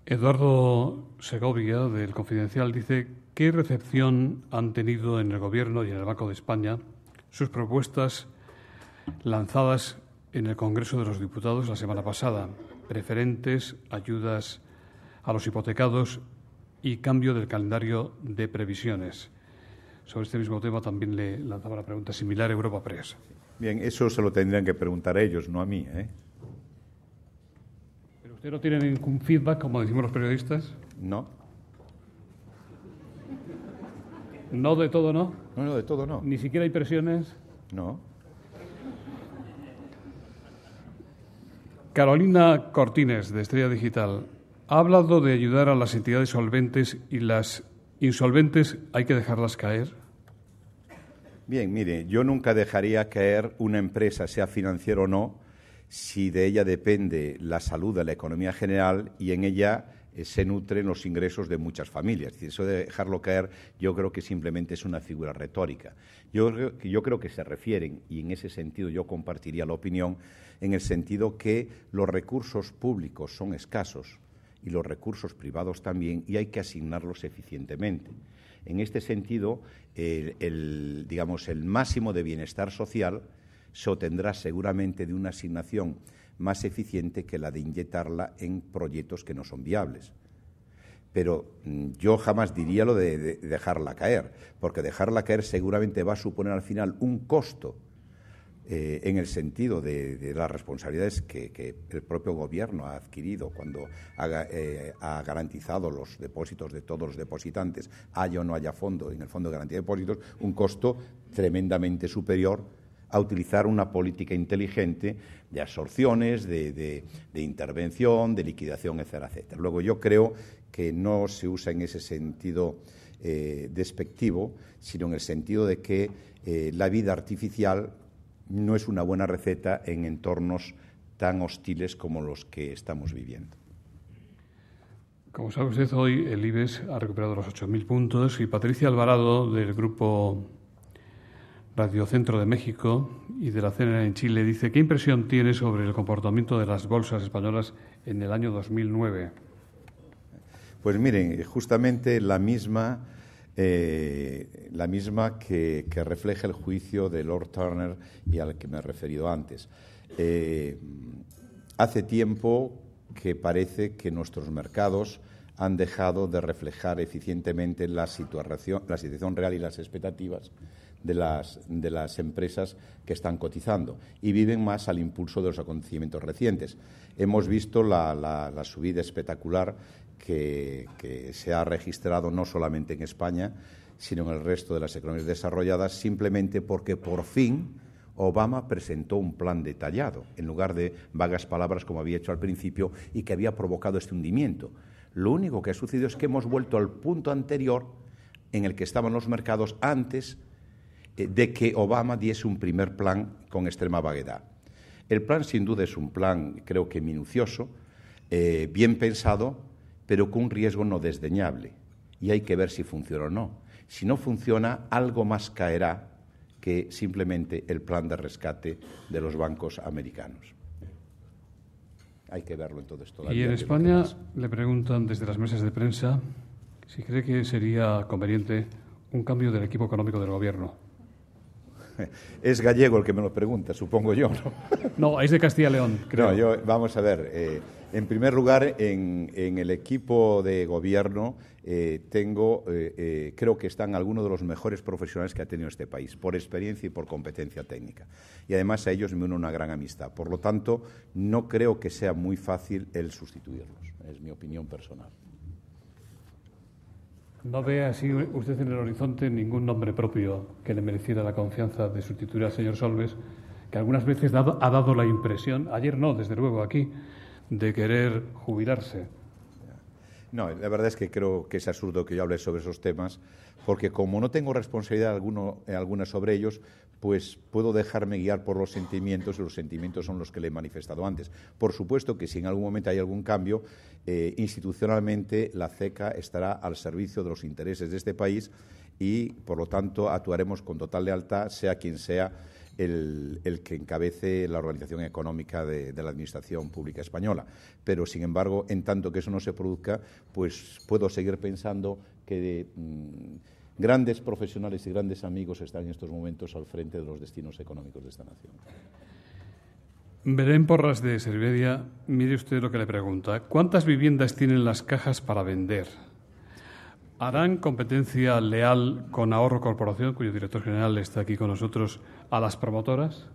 Eduardo Segovia, del Confidencial, dice, ¿qué recepción han tenido en el Gobierno y en el Banco de España sus propuestas lanzadas en el Congreso de los Diputados la semana pasada? Preferentes, ayudas a los hipotecados y cambio del calendario de previsiones sobre este mismo tema también le lanzaba la pregunta similar a Europa Press. Bien, eso se lo tendrían que preguntar ellos, no a mí. ¿eh? ¿Pero usted no tiene ningún feedback, como decimos los periodistas? No. ¿No de todo no? No, no, de todo no. ¿Ni siquiera hay presiones? No. Carolina Cortines, de Estrella Digital, ha hablado de ayudar a las entidades solventes y las ¿Insolventes hay que dejarlas caer? Bien, mire, yo nunca dejaría caer una empresa, sea financiera o no, si de ella depende la salud de la economía general y en ella eh, se nutren los ingresos de muchas familias. eso de dejarlo caer yo creo que simplemente es una figura retórica. Yo, yo creo que se refieren, y en ese sentido yo compartiría la opinión, en el sentido que los recursos públicos son escasos y los recursos privados también, y hay que asignarlos eficientemente. En este sentido, el, digamos, el máximo de bienestar social se obtendrá seguramente de una asignación más eficiente que la de inyectarla en proyectos que no son viables. Pero mm, yo jamás diría lo de dejarla caer, porque dejarla caer seguramente va a suponer al final un costo eh, en el sentido de, las responsabilidades que, el propio gobierno ha adquirido cuando eh, ha, garantizado los depósitos de todos los depositantes, haya o no haya fondo en el Fondo de Garantía de Depósitos, un costo tremendamente superior a utilizar una política inteligente de absorciones, de, intervención, de liquidación, etcétera, etcétera. Luego yo creo que no se usa en ese sentido eh, despectivo, sino en el sentido de que la vida artificial no es una buena receta en entornos tan hostiles como los que estamos viviendo. Como sabe usted, hoy el IBEX ha recuperado los 8.000 puntos y Patricia Alvarado, del grupo Radio Centro de México y de la CNN en Chile, dice, ¿qué impresión tiene sobre el comportamiento de las bolsas españolas en el año 2009? Pues miren, justamente la misma eh, la misma que, refleja el juicio de Lord Turner y al que me he referido antes. Eh, hace tiempo que parece que nuestros mercados han dejado de reflejar eficientemente la situación, la situación real y las expectativas de las, empresas que están cotizando y viven más al impulso de los acontecimientos recientes. Hemos visto la subida espectacular que, se ha registrado no solamente en España, sino en el resto de las economías desarrolladas, simplemente porque por fin Obama presentó un plan detallado, en lugar de vagas palabras como había hecho al principio y que había provocado este hundimiento. Lo único que ha sucedido es que hemos vuelto al punto anterior en el que estaban los mercados antes eh, de que Obama diese un primer plan con extrema vaguedad. El plan sin duda es un plan, creo que minucioso, eh, bien pensado, pero con un riesgo no desdeñable. Y hay que ver si funciona o no. Si no funciona, algo más caerá que simplemente el plan de rescate de los bancos americanos. Hay que verlo entonces todavía. Y en España le preguntan desde las mesas de prensa si cree que sería conveniente un cambio del equipo económico del Gobierno. <laughs> Es gallego el que me lo pregunta, supongo yo, ¿no? <laughs> No, es de Castilla y León. No, vamos a ver. Eh, en primer lugar, en, el equipo de gobierno eh, tengo, eh, creo que están algunos de los mejores profesionales que ha tenido este país, por experiencia y por competencia técnica. Y además a ellos me une una gran amistad. Por lo tanto, no creo que sea muy fácil el sustituirlos. Es mi opinión personal. ¿No ve así usted en el horizonte ningún nombre propio que le mereciera la confianza de sustituir al señor Solves, que algunas veces ha dado la impresión, ayer no, desde luego aquí, de querer jubilarse? No, la verdad es que creo que es absurdo que yo hable sobre esos temas, porque como no tengo responsabilidad alguna sobre ellos, pues puedo dejarme guiar por los sentimientos y los sentimientos son los que le he manifestado antes. Por supuesto que si en algún momento hay algún cambio, eh, institucionalmente la CECA estará al servicio de los intereses de este país y, por lo tanto, actuaremos con total lealtad, sea quien sea el, que encabece la organización económica de, la Administración Pública Española. Pero, sin embargo, en tanto que eso no se produzca, pues puedo seguir pensando que... Mm, grandes profesionales y grandes amigos están en estos momentos al frente de los destinos económicos de esta nación. Belén Porras de Servedia, mire usted lo que le pregunta. ¿Cuántas viviendas tienen las cajas para vender? ¿Harán competencia leal con Ahorro Corporación, cuyo director general está aquí con nosotros, a las promotoras?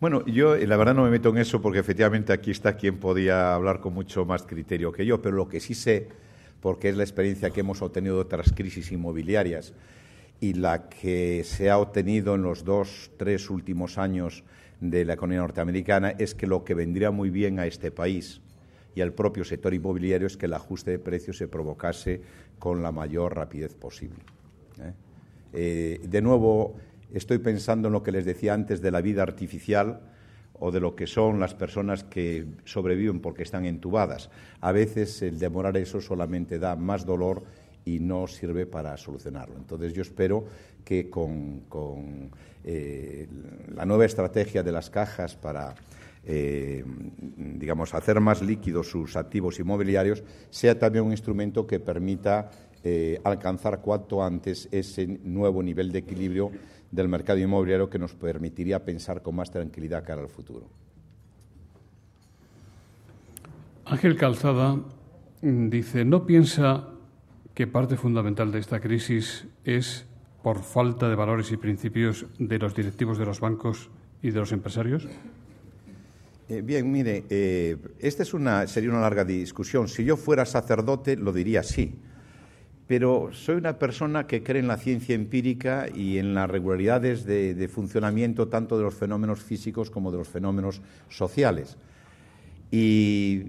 Bueno, yo eh, la verdad no me meto en eso porque efectivamente aquí está quien podía hablar con mucho más criterio que yo, pero lo que sí sé porque es la experiencia que hemos obtenido de otras crisis inmobiliarias y la que se ha obtenido en los dos, tres últimos años de la economía norteamericana es que lo que vendría muy bien a este país y al propio sector inmobiliario es que el ajuste de precios se provocase con la mayor rapidez posible. ¿eh? Eh, de nuevo, estoy pensando en lo que les decía antes de la vida artificial o de lo que son las personas que sobreviven porque están entubadas. A veces el demorar eso solamente da más dolor y no sirve para solucionarlo. Entonces yo espero que con, eh, la nueva estrategia de las cajas para eh, digamos, hacer más líquidos sus activos inmobiliarios, sea también un instrumento que permita eh, alcanzar cuanto antes ese nuevo nivel de equilibrio del mercado inmobiliario que nos permitiría pensar con más tranquilidad cara al futuro. Ángel Calzada dice, ¿no piensa que parte fundamental de esta crisis es por falta de valores y principios de los directivos de los bancos y de los empresarios? Eh, bien, mire, eh, esta es una, sería una larga discusión. Si yo fuera sacerdote, lo diría así pero soy una persona que cree en la ciencia empírica y en las regularidades de, funcionamiento tanto de los fenómenos físicos como de los fenómenos sociales. Y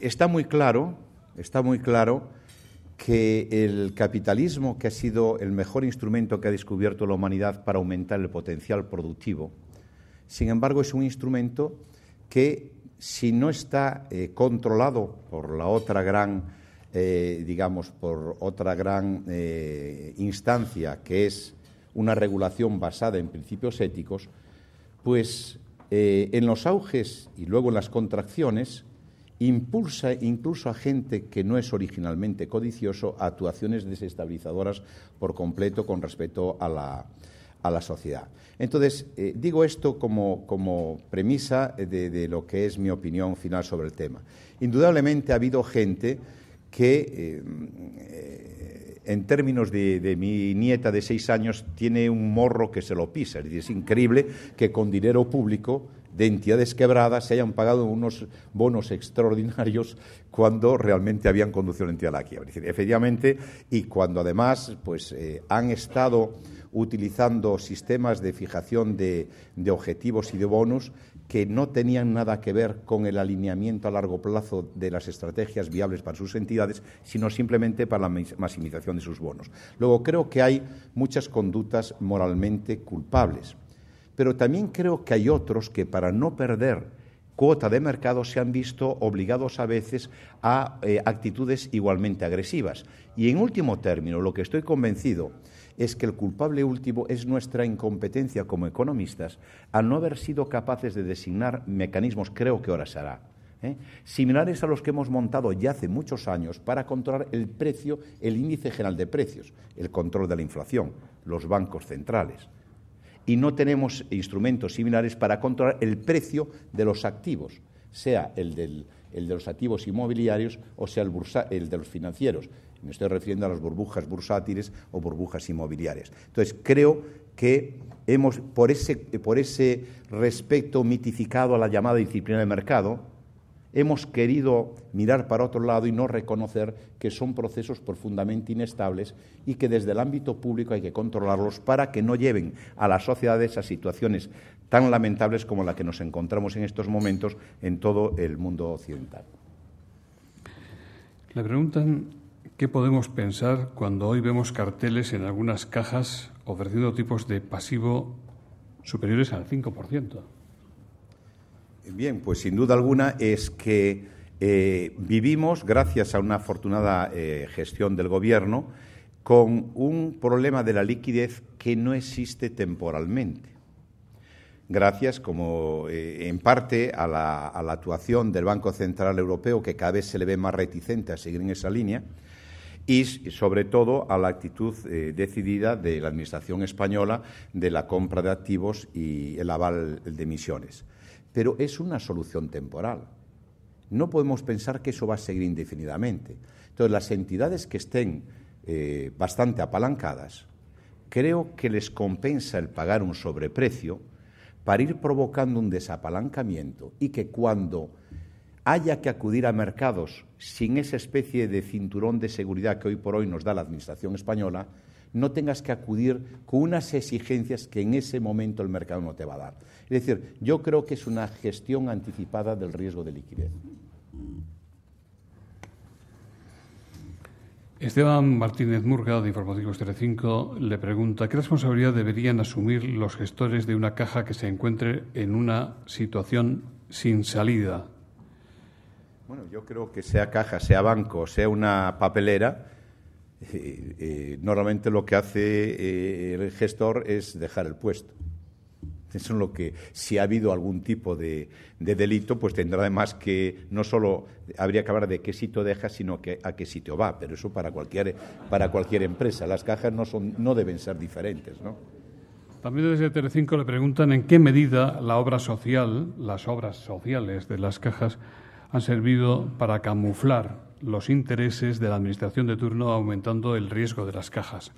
está muy claro, está muy claro que el capitalismo, que ha sido el mejor instrumento que ha descubierto la humanidad para aumentar el potencial productivo, sin embargo es un instrumento que si no está eh, controlado por la otra gran digamos, por otra gran eh, instancia que es una regulación basada en principios éticos, pues eh, en los auges y luego en las contracciones impulsa incluso a gente que no es originalmente codicioso actuaciones desestabilizadoras por completo con respecto a la, sociedad. Entonces, eh, digo esto como, premisa de, lo que es mi opinión final sobre el tema. Indudablemente ha habido gente que eh, eh, en términos de, mi nieta de seis años tiene un morro que se lo pisa. Es es increíble que con dinero público de entidades quebradas se hayan pagado unos bonos extraordinarios cuando realmente habían conducido la entidad a la quiebra. efectivamente, y cuando además pues, eh, han estado utilizando sistemas de fijación de objetivos y de bonos que no tenían nada que ver con el alineamiento a largo plazo de las estrategias viables para sus entidades, sino simplemente para la maximización de sus bonos. Luego, creo que hay muchas conductas moralmente culpables, pero también creo que hay otros que para no perder cuota de mercado se han visto obligados a veces a eh, actitudes igualmente agresivas. Y en último término, lo que estoy convencido es que el culpable último es nuestra incompetencia como economistas al no haber sido capaces de designar mecanismos, creo que ahora se hará, ¿eh? similares a los que hemos montado ya hace muchos años para controlar el precio, el índice general de precios, el control de la inflación, los bancos centrales. Y no tenemos instrumentos similares para controlar el precio de los activos, sea el, de los activos inmobiliarios o sea el, el de los financieros, me estoy refiriendo a las burbujas bursátiles o burbujas inmobiliarias. Entonces, creo que hemos, por ese, por ese respecto mitificado a la llamada disciplina de mercado, hemos querido mirar para otro lado y no reconocer que son procesos profundamente inestables y que desde el ámbito público hay que controlarlos para que no lleven a las sociedades a situaciones tan lamentables como la que nos encontramos en estos momentos en todo el mundo occidental. La pregunta ¿Qué podemos pensar cuando hoy vemos carteles en algunas cajas ofreciendo tipos de pasivo superiores al 5%? Bien, pues sin duda alguna es que eh, vivimos, gracias a una afortunada eh, gestión del Gobierno, con un problema de la liquidez que no existe temporalmente. Gracias, como eh, en parte, a la, actuación del Banco Central Europeo, que cada vez se le ve más reticente a seguir en esa línea, y sobre todo a la actitud eh, decidida de la Administración española de la compra de activos y el aval de emisiones. Pero es una solución temporal. No podemos pensar que eso va a seguir indefinidamente. Entonces, las entidades que estén eh, bastante apalancadas, creo que les compensa el pagar un sobreprecio para ir provocando un desapalancamiento y que cuando haya que acudir a mercados sin esa especie de cinturón de seguridad que hoy por hoy nos da la Administración española, no tengas que acudir con unas exigencias que en ese momento el mercado no te va a dar. Es decir, yo creo que es una gestión anticipada del riesgo de liquidez. Esteban Martínez Murga, de Informáticos 35, le pregunta ¿qué responsabilidad deberían asumir los gestores de una caja que se encuentre en una situación sin salida bueno, yo creo que sea caja, sea banco, sea una papelera, eh, eh, normalmente lo que hace eh, el gestor es dejar el puesto. Eso es lo que, si ha habido algún tipo de, delito, pues tendrá además que, no solo habría que hablar de qué sitio deja, sino que a qué sitio va. Pero eso para cualquier, para cualquier empresa. Las cajas no, son, no deben ser diferentes, ¿no? También desde Telecinco le preguntan en qué medida la obra social, las obras sociales de las cajas, han servido para camuflar los intereses de la Administración de turno aumentando el riesgo de las cajas.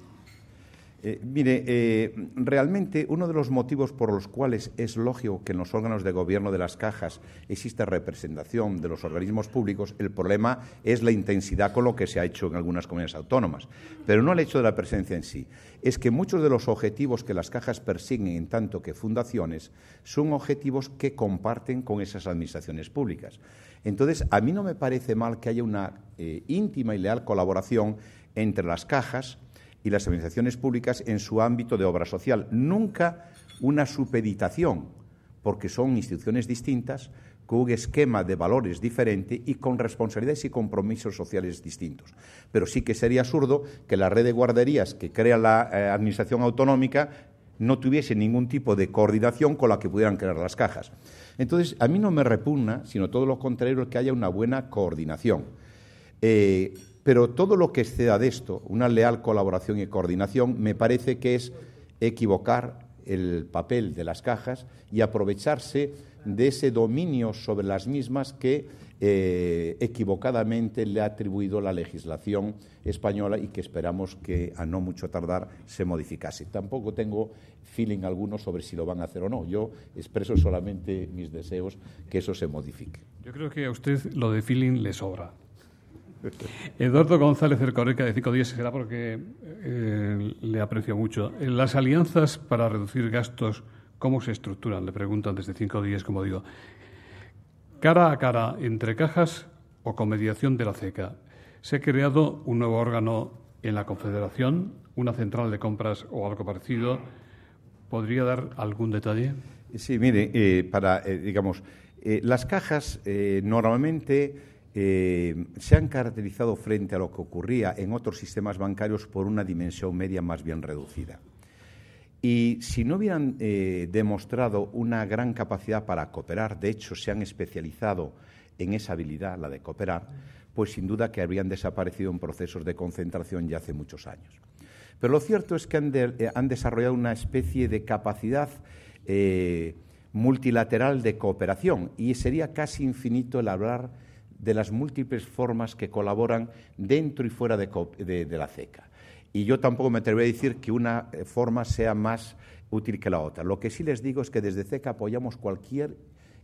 Eh, mire, eh, realmente uno de los motivos por los cuales es lógico que en los órganos de gobierno de las cajas exista representación de los organismos públicos, el problema es la intensidad con lo que se ha hecho en algunas comunidades autónomas, pero no el hecho de la presencia en sí. Es que muchos de los objetivos que las cajas persiguen en tanto que fundaciones son objetivos que comparten con esas administraciones públicas. Entonces, a mí no me parece mal que haya una eh, íntima y leal colaboración entre las cajas, y las administraciones públicas en su ámbito de obra social. Nunca una supeditación, porque son instituciones distintas, con un esquema de valores diferente y con responsabilidades y compromisos sociales distintos. Pero sí que sería absurdo que la red de guarderías que crea la eh, Administración Autonómica no tuviese ningún tipo de coordinación con la que pudieran crear las cajas. Entonces, a mí no me repugna, sino todo lo contrario, que haya una buena coordinación. Eh, pero todo lo que exceda de esto, una leal colaboración y coordinación, me parece que es equivocar el papel de las cajas y aprovecharse de ese dominio sobre las mismas que eh, equivocadamente le ha atribuido la legislación española y que esperamos que a no mucho tardar se modificase. Tampoco tengo feeling alguno sobre si lo van a hacer o no. Yo expreso solamente mis deseos que eso se modifique. Yo creo que a usted lo de feeling le sobra. Eduardo González Cercoreca de Cinco Días será porque eh, le aprecio mucho. Eh, las alianzas para reducir gastos, ¿cómo se estructuran? Le preguntan desde Cinco Días, como digo. Cara a cara, entre cajas o con mediación de la CECA. Se ha creado un nuevo órgano en la Confederación, una central de compras o algo parecido. ¿Podría dar algún detalle? Sí, mire, eh, para, digamos, las cajas normalmente eh, se han caracterizado frente a lo que ocurría en otros sistemas bancarios por una dimensión media más bien reducida. Y si no hubieran eh, demostrado una gran capacidad para cooperar, de hecho se han especializado en esa habilidad, la de cooperar, pues sin duda que habrían desaparecido en procesos de concentración ya hace muchos años. Pero lo cierto es que han, eh, desarrollado una especie de capacidad multilateral de cooperación y sería casi infinito el hablar de las múltiples formas que colaboran dentro y fuera de, la CECA. Y yo tampoco me atrevo a decir que una eh, forma sea más útil que la otra. Lo que sí les digo es que desde CECA apoyamos cualquier,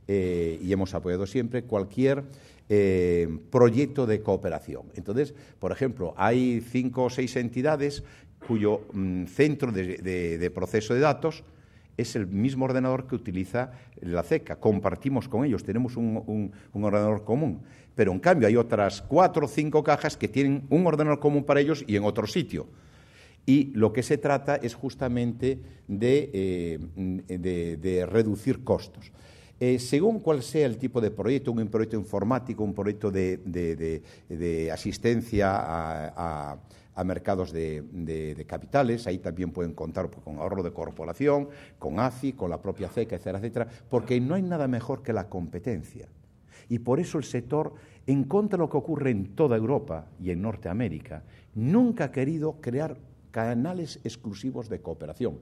eh, y hemos apoyado siempre, cualquier eh, proyecto de cooperación. Entonces, por ejemplo, hay cinco o seis entidades cuyo mm, centro de proceso de datos es el mismo ordenador que utiliza la CECA. Compartimos con ellos, tenemos un, ordenador común. Pero en cambio hay otras cuatro o cinco cajas que tienen un ordenador común para ellos y en otro sitio. Y lo que se trata es justamente de, eh, reducir costos. Eh, según cuál sea el tipo de proyecto, un proyecto informático, un proyecto de, asistencia a a mercados de, capitales, ahí también pueden contar pues, con ahorro de corporación, con ACI, con la propia CECA, etcétera, etcétera, porque no hay nada mejor que la competencia. Y por eso el sector, en contra de lo que ocurre en toda Europa y en Norteamérica, nunca ha querido crear canales exclusivos de cooperación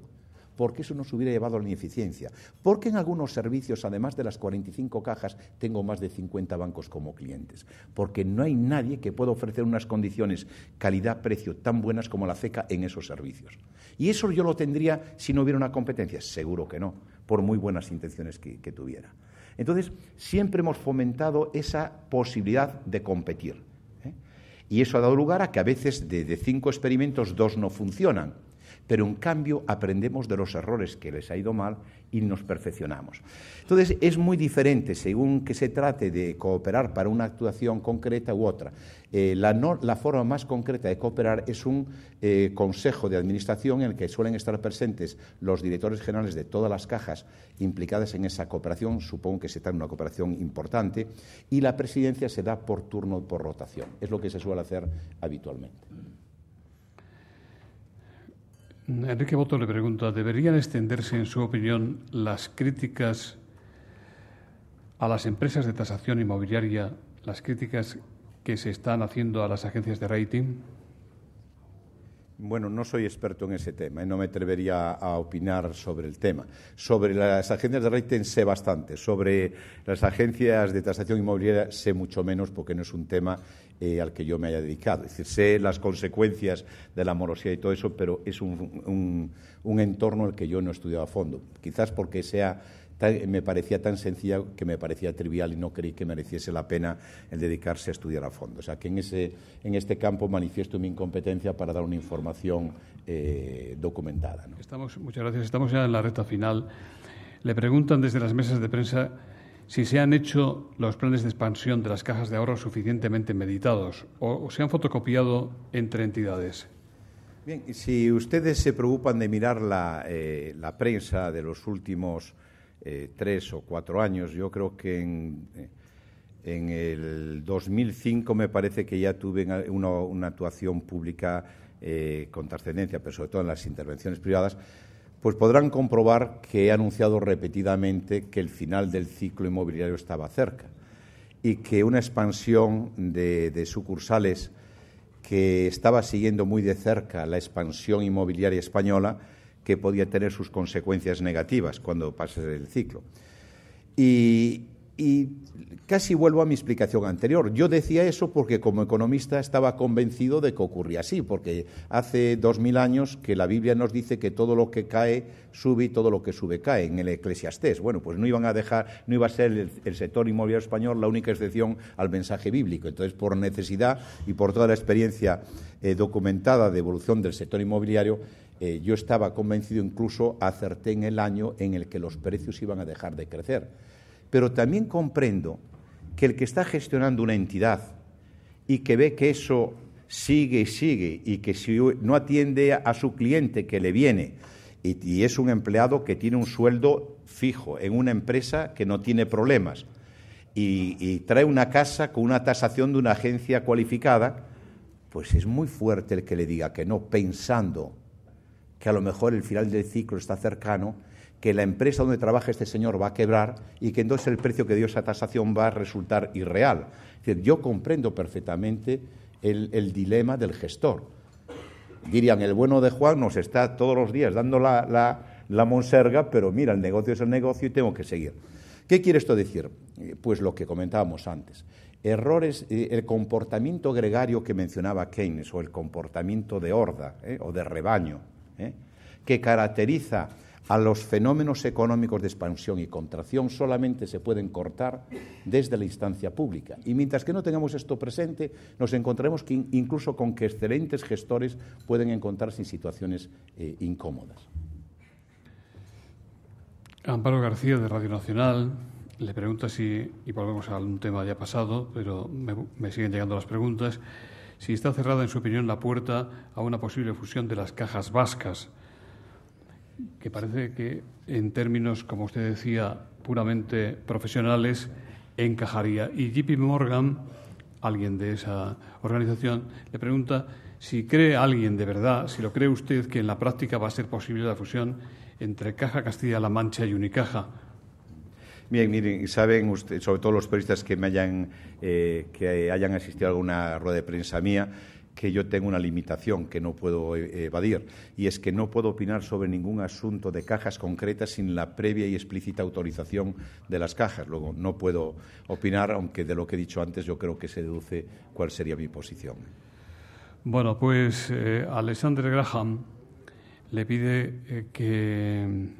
porque eso nos hubiera llevado a la ineficiencia. Porque en algunos servicios, además de las 45 cajas, tengo más de 50 bancos como clientes. Porque no hay nadie que pueda ofrecer unas condiciones calidad-precio tan buenas como la CECA en esos servicios. Y eso yo lo tendría si no hubiera una competencia. Seguro que no, por muy buenas intenciones que, tuviera. Entonces, siempre hemos fomentado esa posibilidad de competir. ¿eh? Y eso ha dado lugar a que a veces de cinco experimentos, dos no funcionan pero en cambio aprendemos de los errores que les ha ido mal y nos perfeccionamos. Entonces, es muy diferente según que se trate de cooperar para una actuación concreta u otra. Eh, la, forma más concreta de cooperar es un eh, consejo de administración en el que suelen estar presentes los directores generales de todas las cajas implicadas en esa cooperación, supongo que se trata de una cooperación importante, y la presidencia se da por turno, por rotación. Es lo que se suele hacer habitualmente. Enrique Boto le pregunta, ¿deberían extenderse, en su opinión, las críticas a las empresas de tasación inmobiliaria, las críticas que se están haciendo a las agencias de rating? Bueno, no soy experto en ese tema y no me atrevería a opinar sobre el tema. Sobre las agencias de rating sé bastante, sobre las agencias de tasación inmobiliaria sé mucho menos porque no es un tema eh, al que yo me haya dedicado. Es decir, sé las consecuencias de la morosidad y todo eso, pero es un, un entorno al que yo no he estudiado a fondo. Quizás porque sea me parecía tan sencilla que me parecía trivial y no creí que mereciese la pena el dedicarse a estudiar a fondo. O sea, que en, ese, en este campo manifiesto mi incompetencia para dar una información eh, documentada. Estamos, muchas gracias. Estamos ya en la recta final. Le preguntan desde las mesas de prensa si se han hecho los planes de expansión de las cajas de ahorro suficientemente meditados o, se han fotocopiado entre entidades. Bien, si ustedes se preocupan de mirar la, eh, la prensa de los últimos eh, tres o cuatro años. Yo creo que en, eh, en el 2005 me parece que ya tuve una, actuación pública eh, con trascendencia, pero sobre todo en las intervenciones privadas, pues podrán comprobar que he anunciado repetidamente que el final del ciclo inmobiliario estaba cerca y que una expansión de sucursales que estaba siguiendo muy de cerca la expansión inmobiliaria española, que podía tener sus consecuencias negativas cuando pase el ciclo. Y, casi vuelvo a mi explicación anterior. Yo decía eso porque como economista estaba convencido de que ocurría así, porque hace dos mil años que la Biblia nos dice que todo lo que cae sube y todo lo que sube cae en el Eclesiastés. Bueno, pues no iban a dejar, no iba a ser el, sector inmobiliario español la única excepción al mensaje bíblico. Entonces, por necesidad y por toda la experiencia eh, documentada de evolución del sector inmobiliario, eh, yo estaba convencido, incluso acerté en el año en el que los precios iban a dejar de crecer. Pero también comprendo que el que está gestionando una entidad y que ve que eso sigue y sigue y que si no atiende a su cliente que le viene y, es un empleado que tiene un sueldo fijo en una empresa que no tiene problemas y trae una casa con una tasación de una agencia cualificada, pues es muy fuerte el que le diga que no pensando que a lo mejor el final del ciclo está cercano, que la empresa donde trabaja este señor va a quebrar y que entonces el precio que dio esa tasación va a resultar irreal. decir, yo comprendo perfectamente el, dilema del gestor. Dirían, el bueno de Juan nos está todos los días dando la, monserga, pero mira, el negocio es el negocio y tengo que seguir. ¿Qué quiere esto decir? Eh, pues lo que comentábamos antes. Errores, eh, el comportamiento gregario que mencionaba Keynes o el comportamiento de horda eh, o de rebaño ¿eh? que caracteriza a los fenómenos económicos de expansión y contracción solamente se pueden cortar desde la instancia pública. Y mientras que no tengamos esto presente, nos encontraremos incluso con que excelentes gestores pueden encontrarse en situaciones eh, incómodas. Amparo García, de Radio Nacional, le pregunta si, y volvemos a un tema ya pasado, pero me siguen llegando las preguntas, si está cerrada, en su opinión, la puerta a una posible fusión de las cajas vascas, que parece que en términos, como usted decía, puramente profesionales, encajaría. Y JP Morgan, alguien de esa organización, le pregunta si cree alguien de verdad, si lo cree usted, que en la práctica va a ser posible la fusión entre Caja Castilla-La Mancha y Unicaja Bien, miren, saben usted, sobre todo los periodistas que me hayan, eh, que hayan asistido a alguna rueda de prensa mía, que yo tengo una limitación que no puedo eh, evadir, y es que no puedo opinar sobre ningún asunto de cajas concretas sin la previa y explícita autorización de las cajas. Luego, no puedo opinar, aunque de lo que he dicho antes yo creo que se deduce cuál sería mi posición. Bueno, pues eh, Alexander Graham le pide que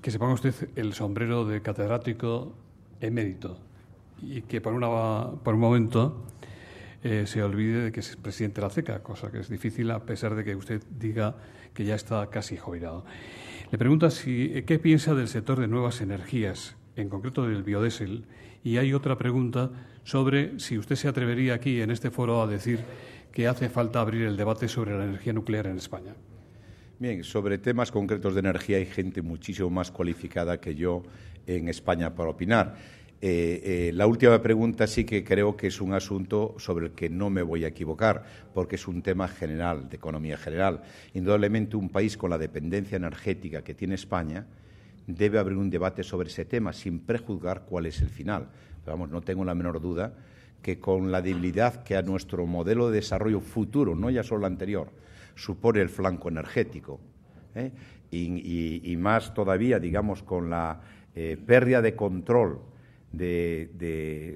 que se ponga usted el sombrero de catedrático emérito y que por, por un momento eh, se olvide de que es presidente de la CECA, cosa que es difícil a pesar de que usted diga que ya está casi jubilado. Le pregunta si, eh, qué piensa del sector de nuevas energías, en concreto del biodiesel, y hay otra pregunta sobre si usted se atrevería aquí en este foro a decir que hace falta abrir el debate sobre la energía nuclear en España. Bien, sobre temas concretos de energía hay gente muchísimo más cualificada que yo en España para opinar. Eh, eh, la última pregunta sí que creo que es un asunto sobre el que no me voy a equivocar, porque es un tema general, de economía general. Indudablemente un país con la dependencia energética que tiene España debe abrir un debate sobre ese tema sin prejuzgar cuál es el final. Pero vamos, no tengo la menor duda que con la debilidad que a nuestro modelo de desarrollo futuro, no ya solo el anterior, supone el flanco energético. ¿eh? Y, más todavía, digamos, con la eh, pérdida de control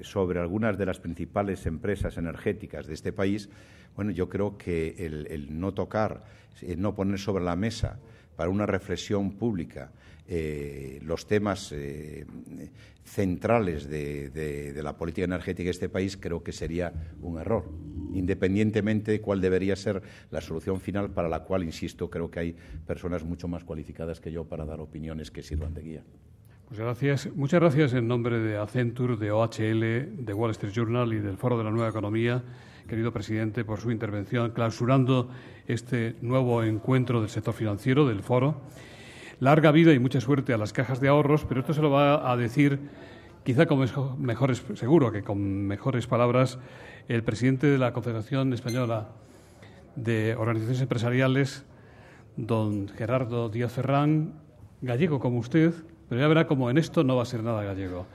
sobre algunas de las principales empresas energéticas de este país, bueno, yo creo que el, el no tocar, el no poner sobre la mesa para una reflexión pública eh, los temas eh, centrales de, la política energética de este país, creo que sería un error, independientemente de cuál debería ser la solución final, para la cual, insisto, creo que hay personas mucho más cualificadas que yo para dar opiniones que sirvan de guía. Muchas pues gracias. Muchas gracias en nombre de Accenture, de OHL, de Wall Street Journal y del Foro de la Nueva Economía, querido presidente, por su intervención clausurando este nuevo encuentro del sector financiero del foro. Larga vida y mucha suerte a las cajas de ahorros, pero esto se lo va a decir, quizá con mejores, seguro que con mejores palabras, el presidente de la Confederación Española de Organizaciones Empresariales, don Gerardo Díaz Ferrán, gallego como usted, pero ya verá como en esto no va a ser nada gallego.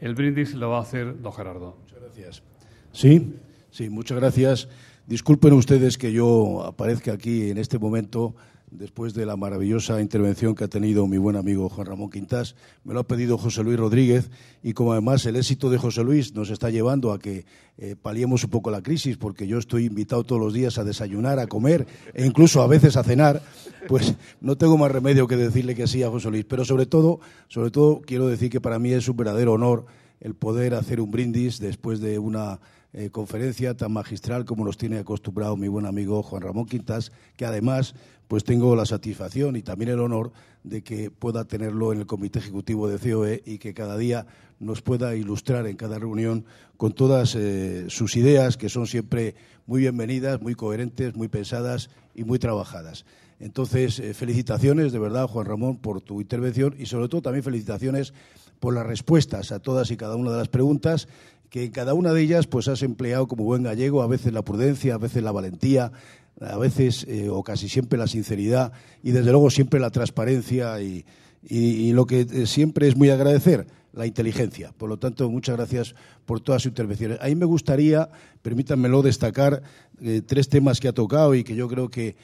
El brindis lo va a hacer don Gerardo. Muchas gracias. Sí, sí, muchas gracias. Disculpen ustedes que yo aparezca aquí en este momento después de la maravillosa intervención que ha tenido mi buen amigo Juan Ramón Quintás. Me lo ha pedido José Luis Rodríguez y como además el éxito de José Luis nos está llevando a que eh, paliemos un poco la crisis, porque yo estoy invitado todos los días a desayunar, a comer e incluso a veces a cenar, pues no tengo más remedio que decirle que sí a José Luis. Pero sobre todo, sobre todo quiero decir que para mí es un verdadero honor el poder hacer un brindis después de una eh, conferencia tan magistral como nos tiene acostumbrado mi buen amigo Juan Ramón Quintas, que además pues tengo la satisfacción y también el honor de que pueda tenerlo en el Comité Ejecutivo de COE y que cada día nos pueda ilustrar en cada reunión con todas eh, sus ideas, que son siempre muy bienvenidas, muy coherentes, muy pensadas y muy trabajadas. Entonces, eh, felicitaciones de verdad, Juan Ramón, por tu intervención y sobre todo también felicitaciones por las respuestas a todas y cada una de las preguntas que en cada una de ellas pues has empleado como buen gallego a veces la prudencia, a veces la valentía, a veces eh, o casi siempre la sinceridad y desde luego siempre la transparencia y, lo que eh, siempre es muy agradecer, la inteligencia. Por lo tanto, muchas gracias por todas sus intervenciones. A mí me gustaría, permítanmelo, destacar eh, tres temas que ha tocado y que yo creo que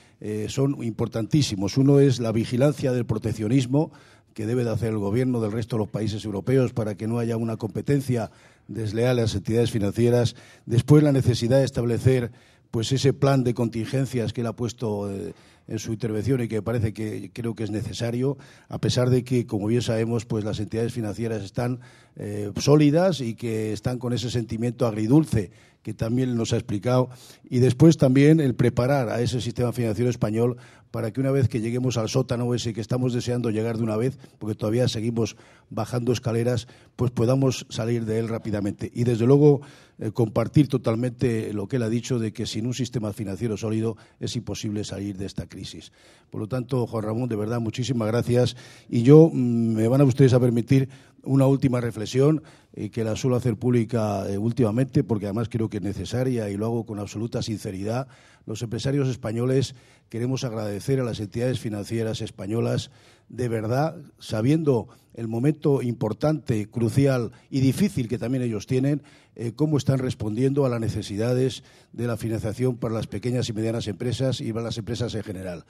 son importantísimos. Uno es la vigilancia del proteccionismo que debe de hacer el gobierno del resto de los países europeos para que no haya una competencia desleal a las entidades financieras. Después, la necesidad de establecer pues ese plan de contingencias que él ha puesto eh, en su intervención y que parece que creo que es necesario, a pesar de que, como bien sabemos, pues las entidades financieras están eh, sólidas y que están con ese sentimiento agridulce que también nos ha explicado, y después también el preparar a ese sistema financiero español para que una vez que lleguemos al sótano ese que estamos deseando llegar de una vez, porque todavía seguimos bajando escaleras, pues podamos salir de él rápidamente. Y desde luego eh, compartir totalmente lo que él ha dicho de que sin un sistema financiero sólido es imposible salir de esta crisis. Por lo tanto, Juan Ramón, de verdad, muchísimas gracias. Y yo, mm, me van a ustedes a permitir una última reflexión eh, que la suelo hacer pública eh, últimamente porque además creo que es necesaria y lo hago con absoluta sinceridad. Los empresarios españoles queremos agradecer a las entidades financieras españolas de verdad, sabiendo el momento importante, crucial y difícil que también ellos tienen, eh, cómo están respondiendo a las necesidades de la financiación para las pequeñas y medianas empresas y para las empresas en general.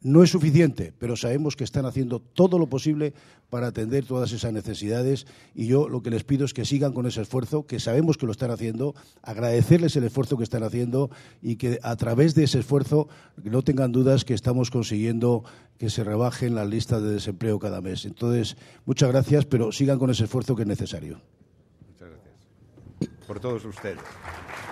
No es suficiente, pero sabemos que están haciendo todo lo posible para atender todas esas necesidades y yo lo que les pido es que sigan con ese esfuerzo, que sabemos que lo están haciendo, agradecerles el esfuerzo que están haciendo y que a través de ese esfuerzo no tengan dudas que estamos consiguiendo que se rebajen las listas de desempleo cada mes. Entonces, muchas gracias, pero sigan con ese esfuerzo que es necesario por todos ustedes.